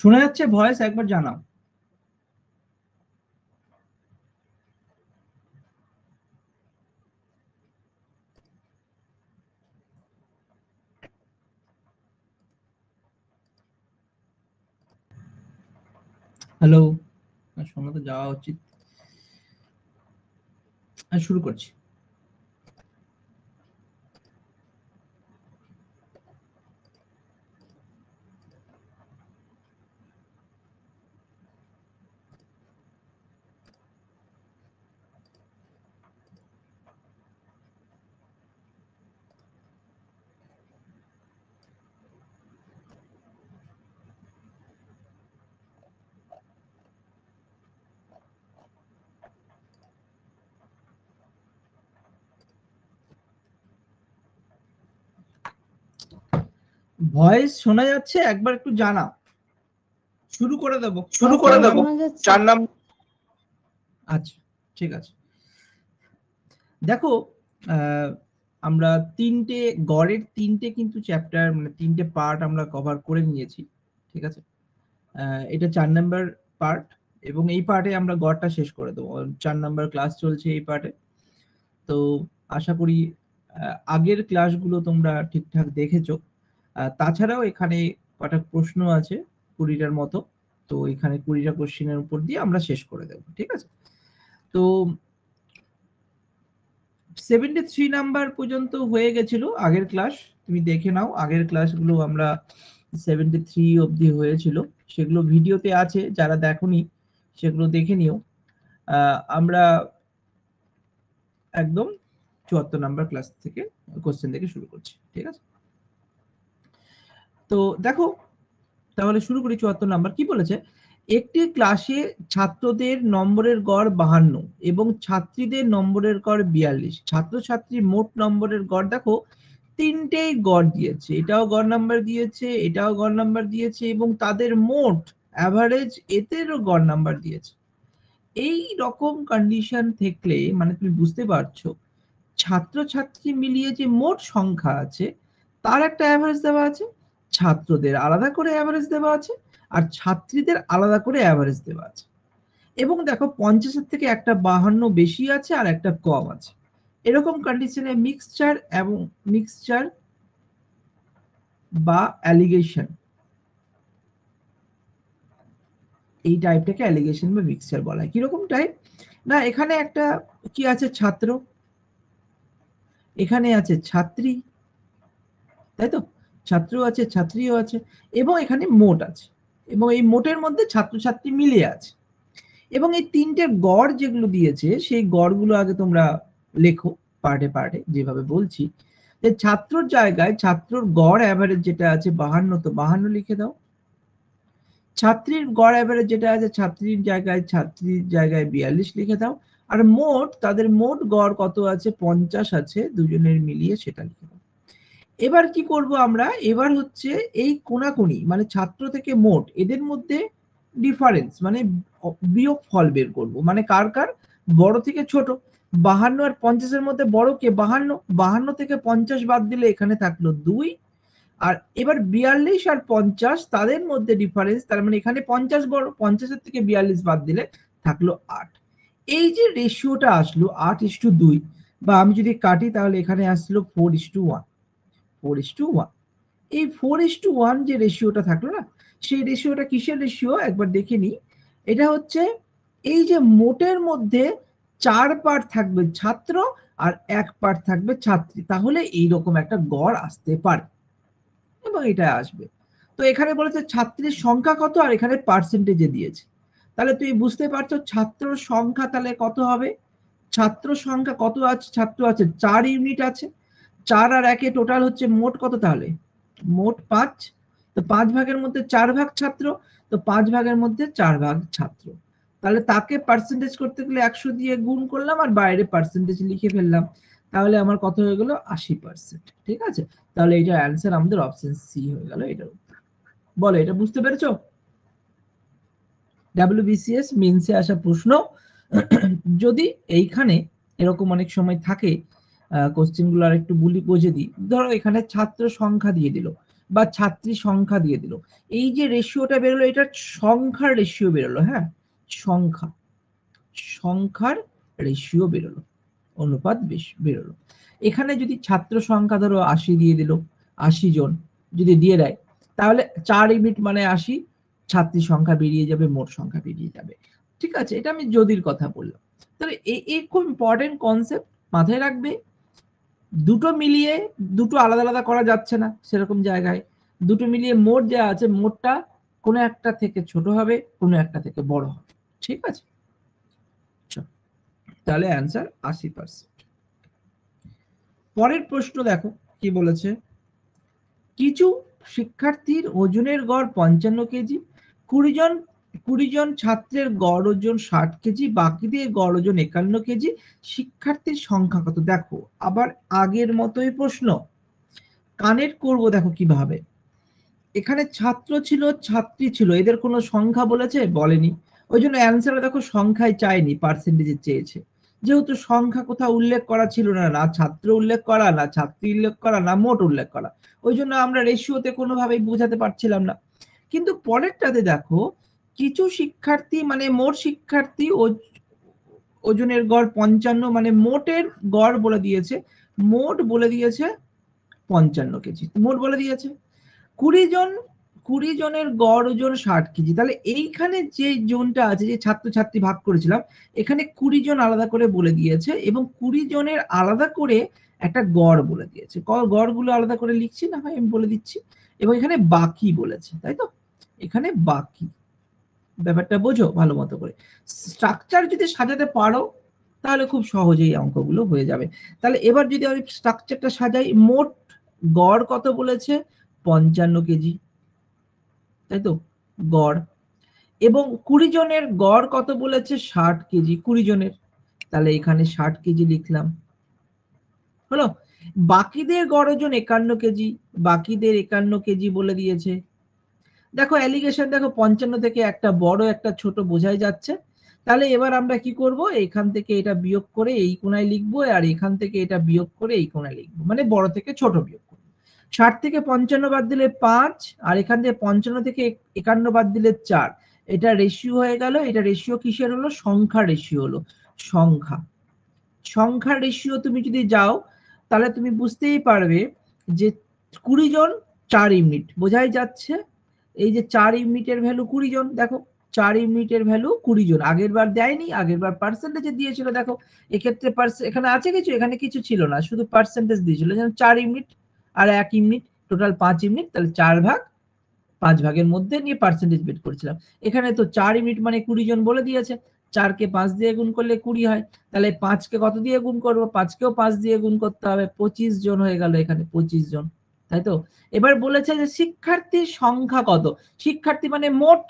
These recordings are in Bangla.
শোনা যাচ্ছে ভয়েস একবার জানাও হ্যালো শোনা তো যাওয়া উচিত শুরু করছি ভয়েস শোনা যাচ্ছে একবার একটু জানা শুরু করে দেব শুরু করে দেব চার নাম আচ্ছা ঠিক আছে দেখো আমরা তিনটে গড়ের তিনটে কিন্তু চ্যাপ্টার মানে তিনটে পার্ট আমরা কভার করে নিয়েছি ঠিক আছে এটা চার নাম্বার পার্ট এবং এই পার্টে আমরা গড়টা শেষ করে দেবো চার নাম্বার ক্লাস চলছে এই পার্টে তো আশা করি আগের ক্লাসগুলো তোমরা ঠিকঠাক দেখেছো তাছাড়াও এখানে কটা প্রশ্ন আছে কুড়িটার মতো তো এখানে কুড়িটা কোশ্চিনের উপর দিয়ে আমরা শেষ করে দেব ঠিক আছে তো সেভেন্টি থ্রি নাম্বার পর্যন্ত হয়ে গেছিল আগের ক্লাস তুমি দেখে নাও আগের ক্লাসগুলো আমরা সেভেন্টি থ্রি অবধি হয়েছিল সেগুলো ভিডিওতে আছে যারা দেখনি সেগুলো দেখে নিও আমরা একদম চুয়াত্তর নাম্বার ক্লাস থেকে কোশ্চেন থেকে শুরু করছি ঠিক আছে তো দেখো তাহলে শুরু করি চুয়াত্তর নাম্বার কি বলেছে একটি ক্লাসে ছাত্রদের নম্বরের গড় বাহান্ন এবং ছাত্রীদের নম্বরের গড় বিয়াল্লিশ ছাত্রছাত্রীর মোট নম্বরের গড় দেখো তিনটেই গড় দিয়েছে এটাও গড় নাম্বার দিয়েছে এটাও গড় নাম্বার দিয়েছে এবং তাদের মোট অ্যাভারেজ এতেরও গড় নাম্বার দিয়েছে এই রকম কন্ডিশন থাকলে মানে তুমি বুঝতে পারছো ছাত্রছাত্রী মিলিয়ে যে মোট সংখ্যা আছে তার একটা অ্যাভারেজ দেওয়া আছে ছাত্রদের আলাদা করে অ্যাভারেজ দেওয়া আছে আর ছাত্রীদের আলাদা করে অ্যাভারেজ দেওয়া আছে এবং দেখো পঞ্চাশের থেকে একটা বাহান্ন বেশি আছে আর একটা কম আছে এরকম কন্ডিশনে মিক্সচার এবং মিক্সচার বা অ্যালিগেশন এই টাইপটাকে অ্যালিগেশন বা মিক্সচার বলা হয় কিরকম টাইপ না এখানে একটা কি আছে ছাত্র এখানে আছে ছাত্রী তাই তো ছাত্র আছে ছাত্রীও আছে এবং এখানে মোট আছে এবং এই মোটের মধ্যে ছাত্রছাত্রী মিলে আছে এবং এই তিনটে গড় যেগুলো দিয়েছে সেই গড়গুলো আগে তোমরা লেখো পার্টে পার্টে যেভাবে বলছি যে ছাত্রর জায়গায় ছাত্রর গড় অ্যাভারেজ যেটা আছে বাহান্ন তো বাহান্ন লিখে দাও ছাত্রীর গড় অ্যাভারেজ যেটা আছে ছাত্রীর জায়গায় ছাত্রীর জায়গায় বিয়াল্লিশ লিখে দাও আর মোট তাদের মোট গড় কত আছে পঞ্চাশ আছে দুজনের মিলিয়ে সেটা লিখে দাও এবার কি করব আমরা এবার হচ্ছে এই কোনাকুনি মানে ছাত্র থেকে মোট এদের মধ্যে ডিফারেন্স মানে বিয়োগ ফল বের করব মানে কার কার বড় থেকে ছোট বাহান্ন আর পঞ্চাশের মধ্যে বড় কে বাহান্ন বাহান্ন থেকে পঞ্চাশ বাদ দিলে এখানে থাকলো দুই আর এবার বিয়াল্লিশ আর পঞ্চাশ তাদের মধ্যে ডিফারেন্স তার মানে এখানে পঞ্চাশ বড় পঞ্চাশের থেকে বিয়াল্লিশ বাদ দিলে থাকলো আট এই যে রেশিওটা আসলো আট ইস টু দুই বা আমি যদি কাটি তাহলে এখানে আসলো four is two one four is two one এই ফোর ইস টু ওয়ান যে রেশিওটা থাকলো না সেই রেশিওটা কিসের রেশিও একবার দেখে নিই এটা হচ্ছে এই যে মোটের মধ্যে চার পার্ট থাকবে ছাত্র আর এক পার্ট থাকবে ছাত্রী তাহলে এইরকম একটা গড় আসতে পারে এবং এটা আসবে তো এখানে বলেছে ছাত্রীর সংখ্যা কত আর এখানে পার্সেন্টেজে দিয়েছে তাহলে তুই বুঝতে পারছো ছাত্র সংখ্যা তাহলে কত হবে ছাত্র সংখ্যা কত আছে ছাত্র আছে চার ইউনিট আছে চার আর একে টোটাল হচ্ছে মোট কত তাহলে মোট পাঁচ তো পাঁচ ভাগের মধ্যে চার ভাগ ছাত্র তো পাঁচ ভাগের মধ্যে চার ভাগ ছাত্র তাহলে তাকে পার্সেন্টেজ করতে গেলে একশো দিয়ে গুণ করলাম আর বাইরে পার্সেন্টেজ লিখে ফেললাম তাহলে আমার কত হয়ে গেল আশি পার্সেন্ট ঠিক আছে তাহলে এটা অ্যান্সার আমাদের অপশন সি হয়ে গেল এটার বলো এটা বুঝতে পেরেছো বিসিএস মিনসে আসা প্রশ্ন যদি এইখানে এরকম অনেক সময় থাকে কোশ্চেনগুলো আর একটু বুলি বুঝে দিই ধরো এখানে ছাত্র সংখ্যা দিয়ে দিল বা ছাত্রী সংখ্যা দিয়ে দিল এই যে রেশিওটা বেরোলো এটা সংখ্যার রেশিও বেরোলো হ্যাঁ সংখ্যা সংখ্যার রেশিও বেরোলো অনুপাত বেশ বেরোলো এখানে যদি ছাত্র সংখ্যা ধরো আশি দিয়ে দিল আশি জন যদি দিয়ে দেয় তাহলে চার ইউনিট মানে আশি ছাত্রী সংখ্যা বেরিয়ে যাবে মোট সংখ্যা বেরিয়ে যাবে ঠিক আছে এটা আমি যদির কথা বললাম তাহলে এই খুব ইম্পর্টেন্ট কনসেপ্ট মাথায় রাখবে দুটো মিলিয়ে দুটো আলাদা আলাদা করা যাচ্ছে না সেরকম জায়গায় দুটো মিলিয়ে মোট যা আছে মোটটা কোনো একটা থেকে ছোট হবে কোনো একটা থেকে বড় হবে ঠিক আছে তাহলে অ্যান্সার আশি পার্সেন্ট পরের প্রশ্ন দেখো কি বলেছে কিছু শিক্ষার্থীর ওজনের গড় পঞ্চান্ন কেজি কুড়ি জন কুড়ি জন ছাত্রের গড় ওজন ষাট কেজি বাকিদের গড় ওজন একান্ন কেজি শিক্ষার্থীর সংখ্যা কত দেখো আবার আগের মতোই প্রশ্ন কানেক্ট করব দেখো কিভাবে এখানে ছাত্র ছিল ছাত্রী ছিল এদের কোনো সংখ্যা বলেছে বলেনি ওই জন্য অ্যান্সারে দেখো সংখ্যায় চায়নি পার্সেন্টেজে চেয়েছে যেহেতু সংখ্যা কোথাও উল্লেখ করা ছিল না না ছাত্র উল্লেখ করা না ছাত্রী উল্লেখ করা না মোট উল্লেখ করা ওই জন্য আমরা রেশিওতে কোনোভাবেই বোঝাতে পারছিলাম না কিন্তু পরেরটাতে দেখো কিছু শিক্ষার্থী মানে মোট শিক্ষার্থী ওজনের গড় পঞ্চান্ন মানে মোটের গড় বলে দিয়েছে মোট বলে দিয়েছে পঞ্চান্ন কেজি মোট বলে দিয়েছে কুড়ি জন কুড়ি জনের গড় ওজন ষাট কেজি তাহলে এইখানে যে জোনটা আছে যে ছাত্রছাত্রী ভাগ করেছিলাম এখানে কুড়ি জন আলাদা করে বলে দিয়েছে এবং কুড়ি জনের আলাদা করে একটা গড় বলে দিয়েছে গড়গুলো আলাদা করে লিখছি না হয় আমি বলে দিচ্ছি এবং এখানে বাকি বলেছে তাই তো এখানে বাকি ব্যাপারটা বোঝো ভালো মতো করে স্ট্রাকচার যদি সাজাতে পারো তাহলে খুব সহজেই অঙ্কগুলো হয়ে যাবে তাহলে এবার যদি আমি স্ট্রাকচারটা সাজাই মোট গড় কত বলেছে পঞ্চান্ন কেজি তাই তো গড় এবং কুড়ি জনের গড় কত বলেছে ষাট কেজি কুড়ি জনের তাহলে এখানে ষাট কেজি লিখলাম হলো বাকিদের গড় ওজন একান্ন কেজি বাকিদের একান্ন কেজি বলে দিয়েছে দেখো অ্যালিগেশন দেখো পঞ্চান্ন থেকে একটা বড় একটা ছোট বোঝাই যাচ্ছে তাহলে এবার আমরা কি করব এখান থেকে এটা বিয়োগ করে এই কোনায় লিখবো আর এখান থেকে এটা বিয়োগ করে এই কোনায় লিখবো মানে বড় থেকে ছোট বিয়োগ করবো ষাট থেকে পঞ্চান্ন বাদ দিলে পাঁচ আর এখান থেকে পঞ্চান্ন থেকে একান্ন বাদ দিলে চার এটা রেশিও হয়ে গেল এটা রেশিও কিসের হলো সংখ্যা রেশিও হলো সংখ্যা সংখ্যা রেশিও তুমি যদি যাও তাহলে তুমি বুঝতেই পারবে যে কুড়ি জন চার ইউনিট বোঝাই যাচ্ছে এই যে চার ইউনিটের ভ্যালু কুড়ি জন দেখো চার ইউনিটের ভ্যালু কুড়ি জন আগের বার দেয়নি আগের বার পার্সেন্টেজে দিয়েছিল দেখো এক্ষেত্রে এখানে আছে কিছু এখানে কিছু ছিল না শুধু পার্সেন্টেজ দিয়েছিল যেমন চার ইউনিট আর এক ইউনিট টোটাল পাঁচ ইউনিট তাহলে চার ভাগ পাঁচ ভাগের মধ্যে নিয়ে পার্সেন্টেজ বেট করেছিলাম এখানে তো চার ইউনিট মানে কুড়ি জন বলে দিয়েছে চারকে পাঁচ দিয়ে গুণ করলে কুড়ি হয় তাহলে পাঁচকে কত দিয়ে গুণ করবো পাঁচকেও পাঁচ দিয়ে গুণ করতে হবে পঁচিশ জন হয়ে গেল এখানে পঁচিশ জন তাই তো এবার বলেছে যে শিক্ষার্থীর সংখ্যা কত শিক্ষার্থী মানে মোট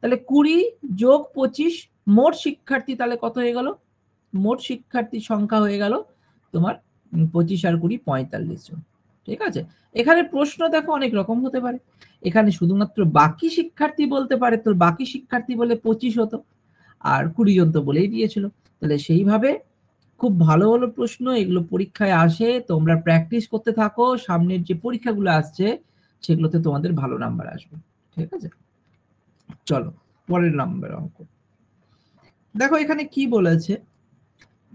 তাহলে কুড়ি যোগ পঁচিশ মোট শিক্ষার্থী তাহলে কত হয়ে গেল মোট শিক্ষার্থীর সংখ্যা হয়ে গেল তোমার পঁচিশ আর কুড়ি পঁয়তাল্লিশ জন ঠিক আছে এখানে প্রশ্ন দেখো অনেক রকম হতে পারে এখানে শুধুমাত্র বাকি শিক্ষার্থী বলতে পারে তোর বাকি শিক্ষার্থী বলে পঁচিশ হতো আর কুড়ি জন তো বলেই দিয়েছিল তাহলে সেইভাবে খুব ভালো ভালো প্রশ্ন এগুলো পরীক্ষায় আসে তোমরা প্র্যাকটিস করতে থাকো সামনের যে পরীক্ষাগুলো আসছে সেগুলোতে তোমাদের ভালো নাম্বার আসবে ঠিক আছে চলো পরের নাম্বার অঙ্ক দেখো এখানে কি বলেছে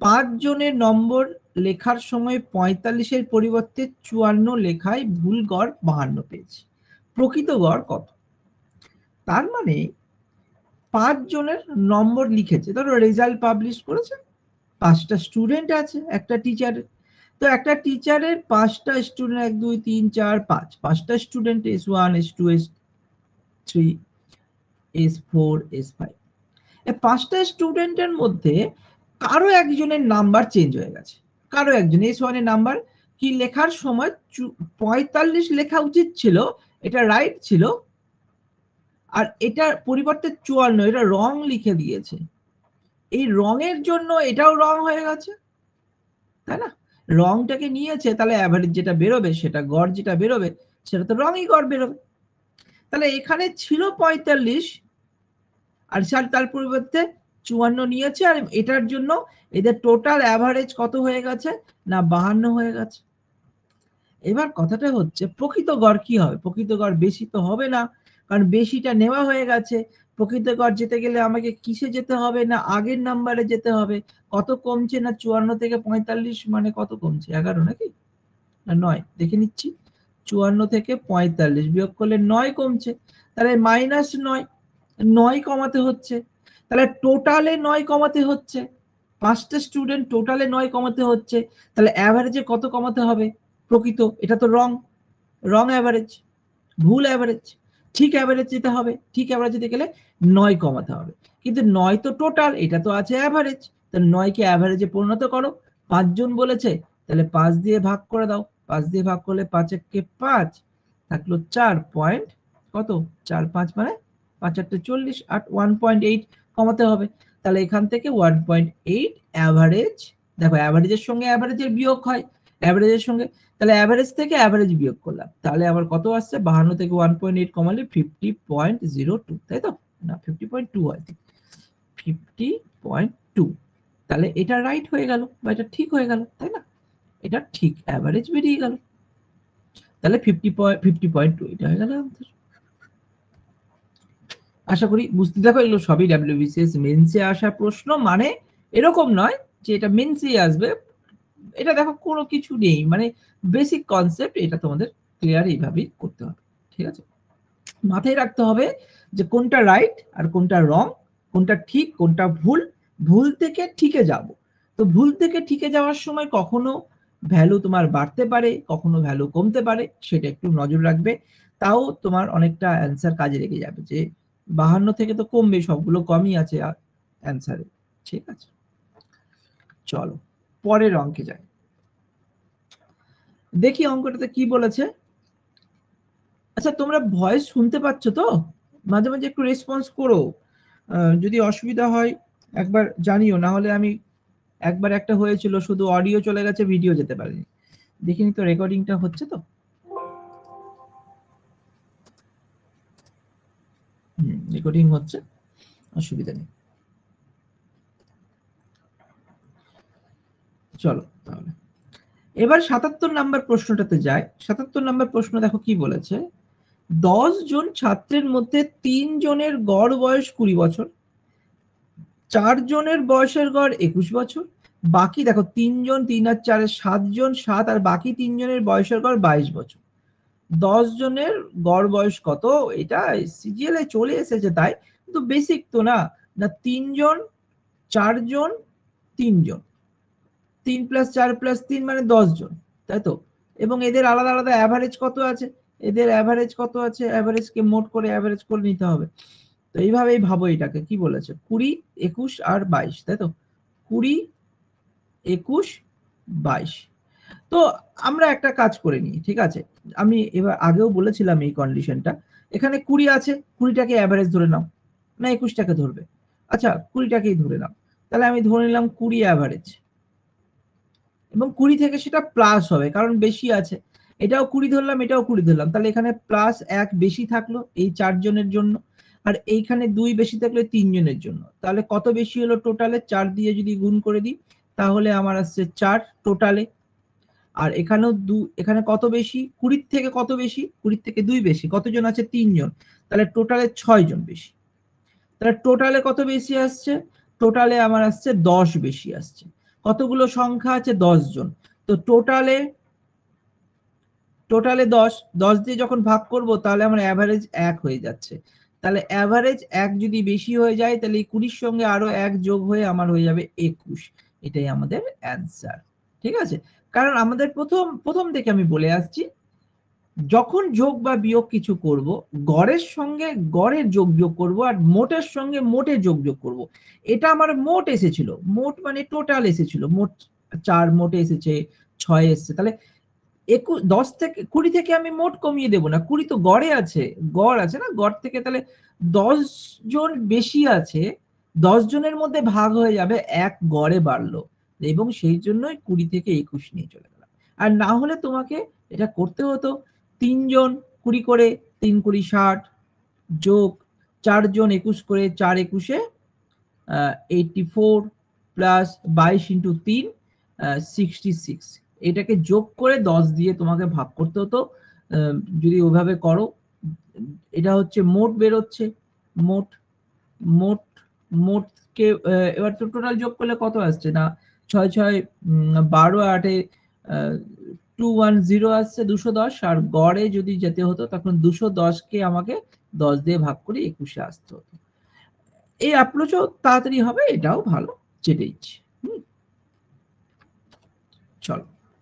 পাঁচ জনের নম্বর লেখার সময় পঁয়তাল্লিশের পরিবর্তে চুয়ান্ন লেখায় ভুল গড় বাহান্ন পেয়েছে প্রকৃত গড় কত তার মানে পাঁচ জনের নম্বর লিখেছে ধরো রেজাল্ট পাবলিশ করেছে পাঁচটা স্টুডেন্ট আছে একটা টিচার তো একটা টিচারের পাঁচটা স্টুডেন্ট এক দুই তিন চার পাঁচ পাঁচটা student S one S two S three S four S five পাঁচটা স্টুডেন্টের মধ্যে কারো একজনের নাম্বার চেঞ্জ হয়ে গেছে কারো একজন এস ওয়ানের নাম্বার কি লেখার সময় পঁয়তাল্লিশ লেখা উচিত ছিল এটা রাইট ছিল আর এটার পরিবর্তে চুয়ান্ন এটা রং লিখে দিয়েছে এই রঙের জন্য এটাও রং হয়ে গেছে তাই না রংটাকে নিয়েছে তাহলে অ্যাভারেজ যেটা বেরোবে সেটা গড় যেটা বেরোবে সেটা তো রঙই গড় বেরোবে তাহলে এখানে ছিল পঁয়তাল্লিশ আর স্যার তার পরিবর্তে চুয়ান্ন নিয়েছে আর এটার জন্য এদের টোটাল অ্যাভারেজ কত হয়ে গেছে না বাহান্ন হয়ে গেছে এবার কথাটা হচ্ছে প্রকৃত গড় কি হবে প্রকৃত গড় বেশি তো হবে না কারণ বেশিটা নেওয়া হয়ে গেছে প্রকৃত গড় যেতে গেলে আমাকে কিসে যেতে হবে না আগের নাম্বারে যেতে হবে কত কমছে না চুয়ান্ন থেকে পঁয়তাল্লিশ মানে কত কমছে এগারো নাকি না নয় দেখে নিচ্ছি চুয়ান্ন থেকে পঁয়তাল্লিশ বিয়োগ করলে নয় কমছে তাহলে মাইনাস নয় নয় কমাতে হচ্ছে তাহলে টোটালে নয় কমাতে হচ্ছে পাঁচটা স্টুডেন্ট টোটালে নয় কমাতে হচ্ছে তাহলে অ্যাভারেজে কত কমাতে হবে প্রকৃত এটা তো রং রং অ্যাভারেজ ভুল অ্যাভারেজ ঠিক অ্যাভারেজ যেতে হবে ঠিক অ্যাভারেজ যেতে গেলে নয় কমাতে হবে কিন্তু নয় তো টোটাল এটা তো আছে অ্যাভারেজ তা নয়কে অ্যাভারেজে পরিণত করো পাঁচজন বলেছে তাহলে পাঁচ দিয়ে ভাগ করে দাও পাঁচ দিয়ে ভাগ করলে পাঁচ এককে পাঁচ থাকলো চার পয়েন্ট কত চার পাঁচ মানে পাঁচ আটটা চল্লিশ আট ওয়ান পয়েন্ট এইট কমাতে হবে তাহলে এখান থেকে ওয়ান পয়েন্ট এইট অ্যাভারেজ দেখো অ্যাভারেজের সঙ্গে অ্যাভারেজের বিয়োগ হয় অ্যাভারেজের সঙ্গে তাহলে অ্যাভারেজ থেকে অ্যাভারেজ বিয়োগ করলাম তাহলে আবার কত আসছে বাহান্ন থেকে ওয়ান পয়েন্ট এইট কমালে ফিফটি পয়েন্ট জিরো টু তাই তো না ফিফটি পয়েন্ট টু আই ফিফটি পয়েন্ট টু তাহলে এটা রাইট হয়ে গেল বা এটা ঠিক হয়ে গেল তাই না এটা ঠিক অ্যাভারেজ বেরিয়ে গেল তাহলে fifty point fifty point two এটা হয়ে গেল আমাদের আশা করি বুঝতে দেখো এগুলো সবই ডাব্লিউবিসিএস মেন্সে আসা প্রশ্ন মানে এরকম নয় যে এটা মেন্সে আসবে এটা দেখো কোনো কিছু নেই মানে বেসিক কনসেপ্ট এটা তোমাদের ক্লিয়ার এইভাবেই করতে হবে ঠিক আছে মাথায় রাখতে হবে যে কোনটা রাইট আর কোনটা রং কোনটা ঠিক কোনটা ভুল ভুল থেকে ঠিকে যাব তো ভুল থেকে ঠিকে যাওয়ার সময় কখনো ভ্যালু তোমার বাড়তে পারে কখনো ভ্যালু কমতে পারে সেটা একটু নজর রাখবে তাও তোমার অনেকটা অ্যান্সার কাজে লেগে যাবে যে বাহান্ন থেকে তো কমবে সবগুলো কমই আছে অ্যান্সারে ঠিক আছে চলো পরের অঙ্কে যাই দেখি অঙ্কটাতে কি বলেছে আচ্ছা তোমরা ভয়েস শুনতে পাচ্ছ তো মাঝে মাঝে একটু রেসপন্স করো যদি অসুবিধা হয় একবার জানিও না হলে আমি একবার একটা হয়েছিল শুধু অডিও চলে গেছে ভিডিও যেতে পারিনি দেখিনি তো রেকর্ডিংটা হচ্ছে তো রেকর্ডিং হচ্ছে অসুবিধা নেই চলো তাহলে এবার সাতাত্তর নাম্বার প্রশ্নটাতে যায় সাতাত্তর নাম্বার প্রশ্ন দেখো কি বলেছে দশ জন ছাত্রের মধ্যে তিন জনের গড় বয়স কুড়ি বছর চার জনের বয়সের গড় একুশ বছর বাকি দেখো তিনজন তিন আর চারে সাতজন সাত আর বাকি তিনজনের বয়সের গড় বাইশ বছর দশ জনের গড় বয়স কত এটা সিজিএল এ চলে এসেছে তাই কিন্তু বেসিক তো না না তিনজন চারজন তিনজন তিন প্লাস চার প্লাস তিন মানে দশজন তাই তো এবং এদের আলাদা আলাদা অ্যাভারেজ কত আছে এদের অ্যাভারেজ কত আছে অ্যাভারেজকে মোট করে অ্যাভারেজ করে নিতে হবে তো এইভাবেই ভাবো এটাকে কি বলেছে কুড়ি একুশ আর বাইশ তাই তো কুড়ি একুশ বাইশ তো আমরা একটা কাজ করে নিই ঠিক আছে আমি এবার আগেও বলেছিলাম এই কন্ডিশনটা এখানে কুড়ি আছে কুড়িটাকে অ্যাভারেজ ধরে নাও না একুশটাকে ধরবে আচ্ছা কুড়িটাকেই ধরে নাও তাহলে আমি ধরে নিলাম কুড়ি অ্যাভারেজ এবং কুড়ি থেকে সেটা প্লাস হবে কারণ বেশি আছে এটাও কুড়ি ধরলাম এটাও কুড়ি ধরলাম তাহলে এখানে প্লাস এক বেশি থাকলো এই চারজনের জন্য আর এইখানে দুই বেশি থাকলে তিনজনের জন্য তাহলে কত বেশি হলো টোটালে চার দিয়ে যদি গুণ করে দিই তাহলে আমার আসছে চার টোটালে আর এখানেও দু এখানে কত বেশি কুড়ির থেকে কত বেশি কুড়ির থেকে দুই বেশি কতজন আছে তিনজন তাহলে টোটালে ছয় জন বেশি তাহলে টোটালে কত বেশি আসছে টোটালে আমার আসছে দশ বেশি আসছে কতগুলো সংখ্যা আছে দশ জন তো টোটালে টোটালে দশ দশ দিয়ে যখন ভাগ করব তাহলে আমার অ্যাভারেজ এক হয়ে যাচ্ছে তাহলে অ্যাভারেজ এক যদি বেশি হয়ে যায় তাহলে এই কুড়ির সঙ্গে আরো এক যোগ হয়ে আমার হয়ে যাবে একুশ এটাই আমাদের অ্যান্সার ঠিক আছে কারণ আমাদের প্রথম প্রথম থেকে আমি বলে আসছি যখন যোগ বা বিয়োগ কিছু করব গড়ের সঙ্গে গড়ের যোগ যোগ করব আর মোটের সঙ্গে মোটের যোগ যোগ করব এটা আমার মোট এসেছিল মোট মানে টোটাল এসেছিল মোট চার মোটে এসেছে ছয় এসেছে তাহলে একুশ দশ থেকে কুড়ি থেকে আমি মোট কমিয়ে দেব না কুড়ি তো গড়ে আছে গড় আছে না গড় থেকে তাহলে দশ জন বেশি আছে দশ জনের মধ্যে ভাগ হয়ে যাবে এক গড়ে বাড়লো এবং সেই জন্যই কুড়ি থেকে একুশ নিয়ে চলে গেলাম আর না হলে তোমাকে এটা করতে হতো তিনজন কুড়ি করে তিন কুড়ি ষাট যোগ চারজন একুশ করে চার একুশে এইটটি ফোর প্লাস বাইশ ইন্টু তিন সিক্সটি সিক্স এটাকে যোগ করে দশ দিয়ে তোমাকে ভাগ করতে হতো যদি ওভাবে করো এটা হচ্ছে মোট বেরোচ্ছে মোট মোট মোটকে এবার তো টোটাল যোগ করলে কত আসছে না ছয় ছয় বারো আটে আসছে দুশো দশ আর গড়ে যদি যেতে হতো তখন দুশো দশকে আমাকে দশ দিয়ে ভাগ করে একুশে আসতে হতো এই অ্যাপ্রোচও তাড়াতাড়ি হবে এটাও ভালো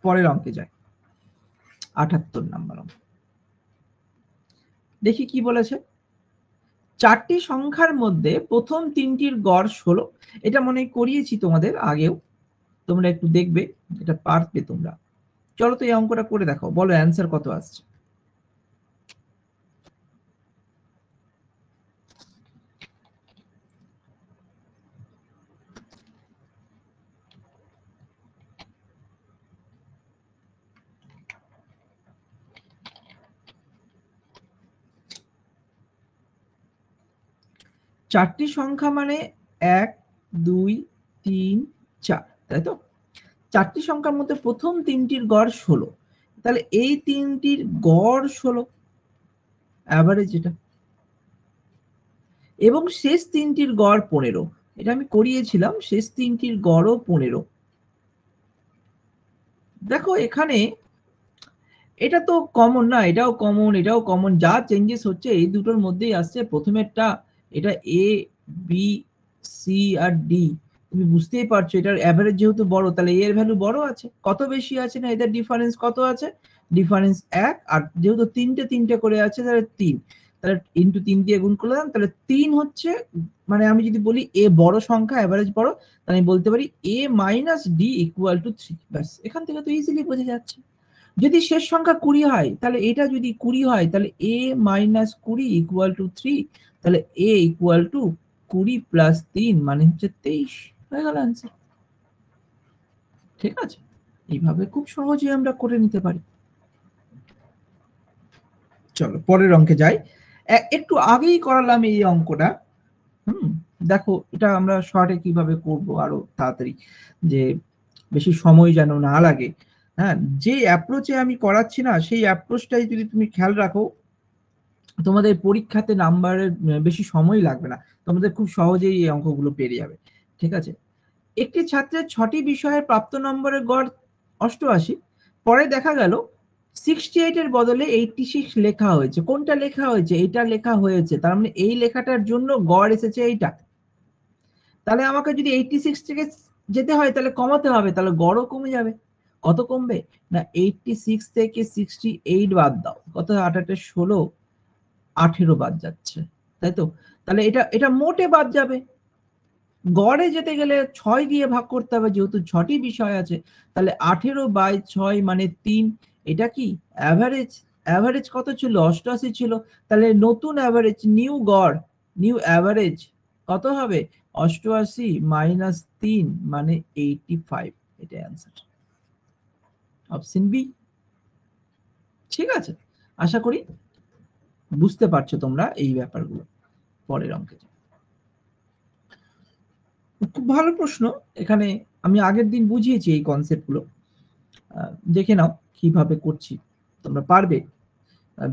পরের অঙ্কে যাই আটাত্তর নম্বর অঙ্ক দেখি কি বলেছে চারটি সংখ্যার মধ্যে প্রথম তিনটির গড় ষোলো এটা মনে করিয়েছি তোমাদের আগেও তোমরা একটু দেখবে এটা পারবে তোমরা চলো তো এই অঙ্কটা করে দেখো বলো অ্যান্সার কত আসছে চারটি সংখ্যা মানে এক দুই তিন চার তাই তো চারটি সংখ্যার মধ্যে প্রথম তিনটির গড় ষোলো তাহলে এই তিনটির গড় ষোলো অ্যাভারেজ এটা এবং শেষ তিনটির গড় পনেরো এটা আমি করিয়েছিলাম শেষ তিনটির গড়ও পনেরো দেখো এখানে এটা তো কমন না এটাও কমন এটাও কমন যা চেঞ্জেস হচ্ছে এই দুটোর মধ্যেই আসছে প্রথমেরটা এটা এ বি সি আর ডি তুমি বুঝতেই পারছো এটার অ্যাভারেজ যেহেতু বড় তাহলে এর ভ্যালু বড় আছে কত বেশি আছে না এদের ডিফারেন্স কত আছে ডিফারেন্স এক আর যেহেতু তিনটে তিনটে করে আছে তাহলে তিন তাহলে ইন্টু তিন দিয়ে গুণ দেন তাহলে তিন হচ্ছে মানে আমি যদি বলি এ বড় সংখ্যা অ্যাভারেজ বড় তাহলে আমি বলতে পারি A minus D equal to three ব্যাস এখান থেকে তো ইজিলি বোঝা যাচ্ছে যদি শেষ সংখ্যা কুড়ি হয় তাহলে এটা যদি কুড়ি হয় তাহলে এ মাইনাস কুড়ি ইকুয়াল টু থ্রি তাহলে এ ইকুয়াল টু কুড়ি প্লাস তিন মানে হচ্ছে তেইশ হয়ে গেল অ্যান্সার ঠিক আছে এইভাবে খুব সহজে আমরা করে নিতে পারি চলো পরের অঙ্কে যাই একটু আগেই করালাম এই অঙ্কটা হুম দেখো এটা আমরা শর্টে কিভাবে করব আরো তাড়াতাড়ি যে বেশি সময় যেন না লাগে হ্যাঁ যে অ্যাপ্রোচে আমি করাচ্ছি না সেই অ্যাপ্রোচটাই যদি তুমি খেয়াল রাখো তোমাদের পরীক্ষাতে নাম্বারের বেশি সময় লাগবে না তোমাদের খুব সহজেই এই অঙ্কগুলো পেরে যাবে ঠিক আছে একটি ছাত্রের ছটি বিষয়ের প্রাপ্ত নম্বরের গড় অষ্টআশি পরে দেখা গেল সিক্সটি এইটের বদলে এইটটি সিক্স লেখা হয়েছে কোনটা লেখা হয়েছে এটা লেখা হয়েছে তার মানে এই লেখাটার জন্য গড় এসেছে এইটা তাহলে আমাকে যদি এইটটি সিক্স থেকে যেতে হয় তাহলে কমাতে হবে তাহলে গড়ও কমে যাবে কত কমবে না এইটটি সিক্স থেকে সিক্সটি এইট বাদ দাও কত আট আটে ষোলো আঠেরো বাদ যাচ্ছে তাই তো তাহলে এটা এটা মোটে বাদ যাবে গড়ে যেতে গেলে ছয় দিয়ে ভাগ করতে হবে যেহেতু ছটি বিষয় আছে তাহলে আঠেরো বাই ছয় মানে তিন এটা কি অ্যাভারেজ অ্যাভারেজ কত ছিল অষ্টআশি ছিল তাহলে নতুন অ্যাভারেজ নিউ গড় নিউ অ্যাভারেজ কত হবে অষ্টআশি মাইনাস তিন মানে এইটি ফাইভ এটা অ্যান্সার অপশন বি ঠিক আছে আশা করি বুঝতে পারছো তোমরা এই ব্যাপারগুলো পরের অঙ্কে খুব ভালো প্রশ্ন এখানে আমি আগের দিন বুঝিয়েছি এই কনসেপ্টগুলো দেখে নাও কিভাবে করছি তোমরা পারবে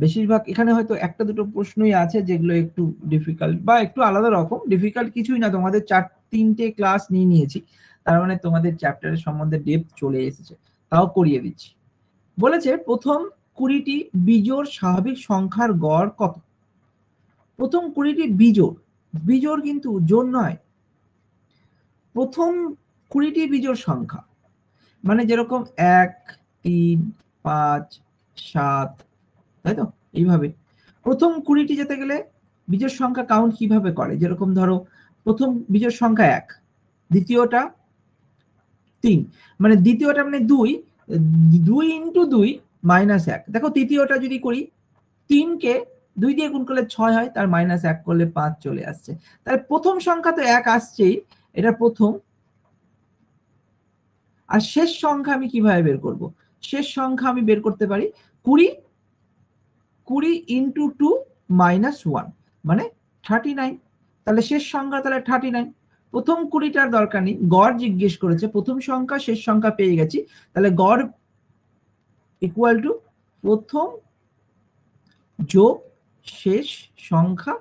বেশিরভাগ এখানে হয়তো একটা দুটো প্রশ্নই আছে যেগুলো একটু ডিফিকাল্ট বা একটু আলাদা রকম ডিফিকাল্ট কিছুই না তোমাদের চার তিনটে ক্লাস নিয়ে নিয়েছি তার মানে তোমাদের চ্যাপ্টারের সম্বন্ধে ডেপ চলে এসেছে তাও করিয়ে দিচ্ছি বলেছে প্রথম কুড়িটি বিজোড় স্বাভাবিক সংখ্যার গড় কত প্রথম কুড়িটি বিজোড় বিজোড় কিন্তু জোর নয় প্রথম কুড়িটি বিজোড় সংখ্যা মানে যেরকম এক তিন পাঁচ সাত তাই তো এইভাবে প্রথম কুড়িটি যেতে গেলে বিজোর সংখ্যা কাউন্ট কিভাবে করে যেরকম ধরো প্রথম বিজোর সংখ্যা এক দ্বিতীয়টা তিন মানে দ্বিতীয়টা মানে দুই দুই ইন্টু দুই মাইনাস এক দেখো তৃতীয়টা যদি করি তিনকে দুই দিয়ে গুণ করলে ছয় হয় তার মাইনাস এক করলে পাঁচ চলে আসছে তাহলে প্রথম সংখ্যা তো এক আসছেই এটা প্রথম আর শেষ সংখ্যা আমি কিভাবে বের করব শেষ সংখ্যা আমি বের করতে পারি কুড়ি কুড়ি ইন্টু টু মাইনাস ওয়ান মানে থার্টি নাইন তাহলে শেষ সংখ্যা তাহলে থার্টি নাইন প্রথম কুড়িটার দরকার নেই গড় জিজ্ঞেস করেছে প্রথম সংখ্যা শেষ সংখ্যা পেয়ে গেছি তাহলে গড় ইকুয়াল টু প্রথম যোগ শেষ সংখ্যা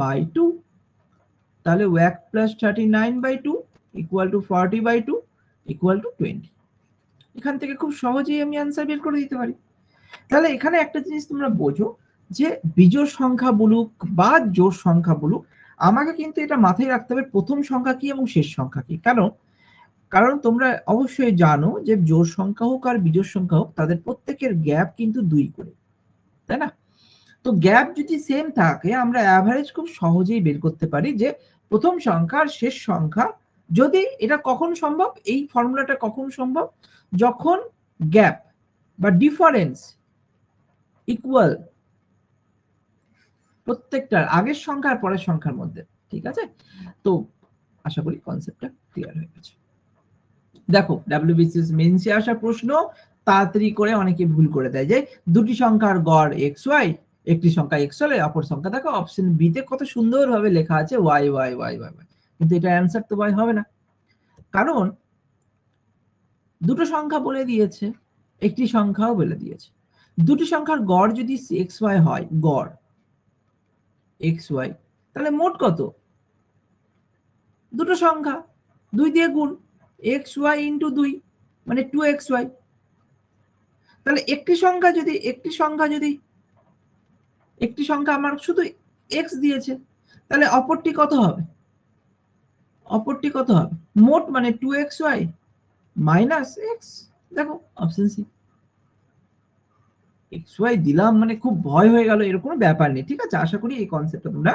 বাই টু তাহলে ওয়াক plus thirty nine by two equal to forty by two equal to twenty এখান থেকে খুব সহজেই আমি অ্যান্সার বের করে দিতে পারি তাহলে এখানে একটা জিনিস তোমরা বোঝো যে বিজোর সংখ্যা বলুক বা জোর সংখ্যা বলুক আমাকে কিন্তু এটা মাথায় রাখতে হবে প্রথম সংখ্যা কি এবং শেষ সংখ্যা কি কারণ কারণ তোমরা অবশ্যই জানো যে জোর সংখ্যা হোক আর বিজোর সংখ্যা হোক তাদের প্রত্যেকের গ্যাপ কিন্তু দুই করে তাই না তো গ্যাপ যদি সেম থাকে আমরা অ্যাভারেজ খুব সহজেই বের করতে পারি যে প্রথম সংখ্যা আর শেষ সংখ্যা যদি এটা কখন সম্ভব এই ফর্মুলাটা কখন সম্ভব যখন গ্যাপ বা ডিফারেন্স ইকুয়াল প্রত্যেকটার আগের সংখ্যা আর পরের সংখ্যার মধ্যে ঠিক আছে তো আশা করি কনসেপ্টটা ক্লিয়ার হয়ে গেছে দেখো ডাব্লিউবিসিএস মেনসে আসা প্রশ্ন তাড়াতাড়ি করে অনেকে ভুল করে দেয় যে দুটি সংখ্যার গড় এক্স ওয়াই একটি সংখ্যা এক্স হলে অপর সংখ্যা দেখো অপশন বি তে কত সুন্দরভাবে লেখা আছে Y Y Y Y Y কিন্তু এটা অ্যান্সার তো ওয়াই হবে না কারণ দুটো সংখ্যা বলে দিয়েছে একটি সংখ্যাও বলে দিয়েছে দুটি সংখ্যার গড় যদি এক্স ওয়াই হয় গড় এক্স ওয়াই তাহলে মোট কত দুটো সংখ্যা দুই দিয়ে গুণ এক্স ওয়াই ইন্টু দুই মানে টু এক্স ওয়াই তাহলে একটি সংখ্যা যদি একটি সংখ্যা যদি একটি সংখ্যা আমার শুধু এক্স দিয়েছে তাহলে অপরটি কত হবে অপরটি কত হবে মোট মানে two X Y minus X দেখো অপশন সি এক্স ওয়াই দিলাম মানে খুব ভয় হয়ে গেল এরকম ব্যাপার নেই ঠিক আছে আশা করি এই কনসেপ্টটা তোমরা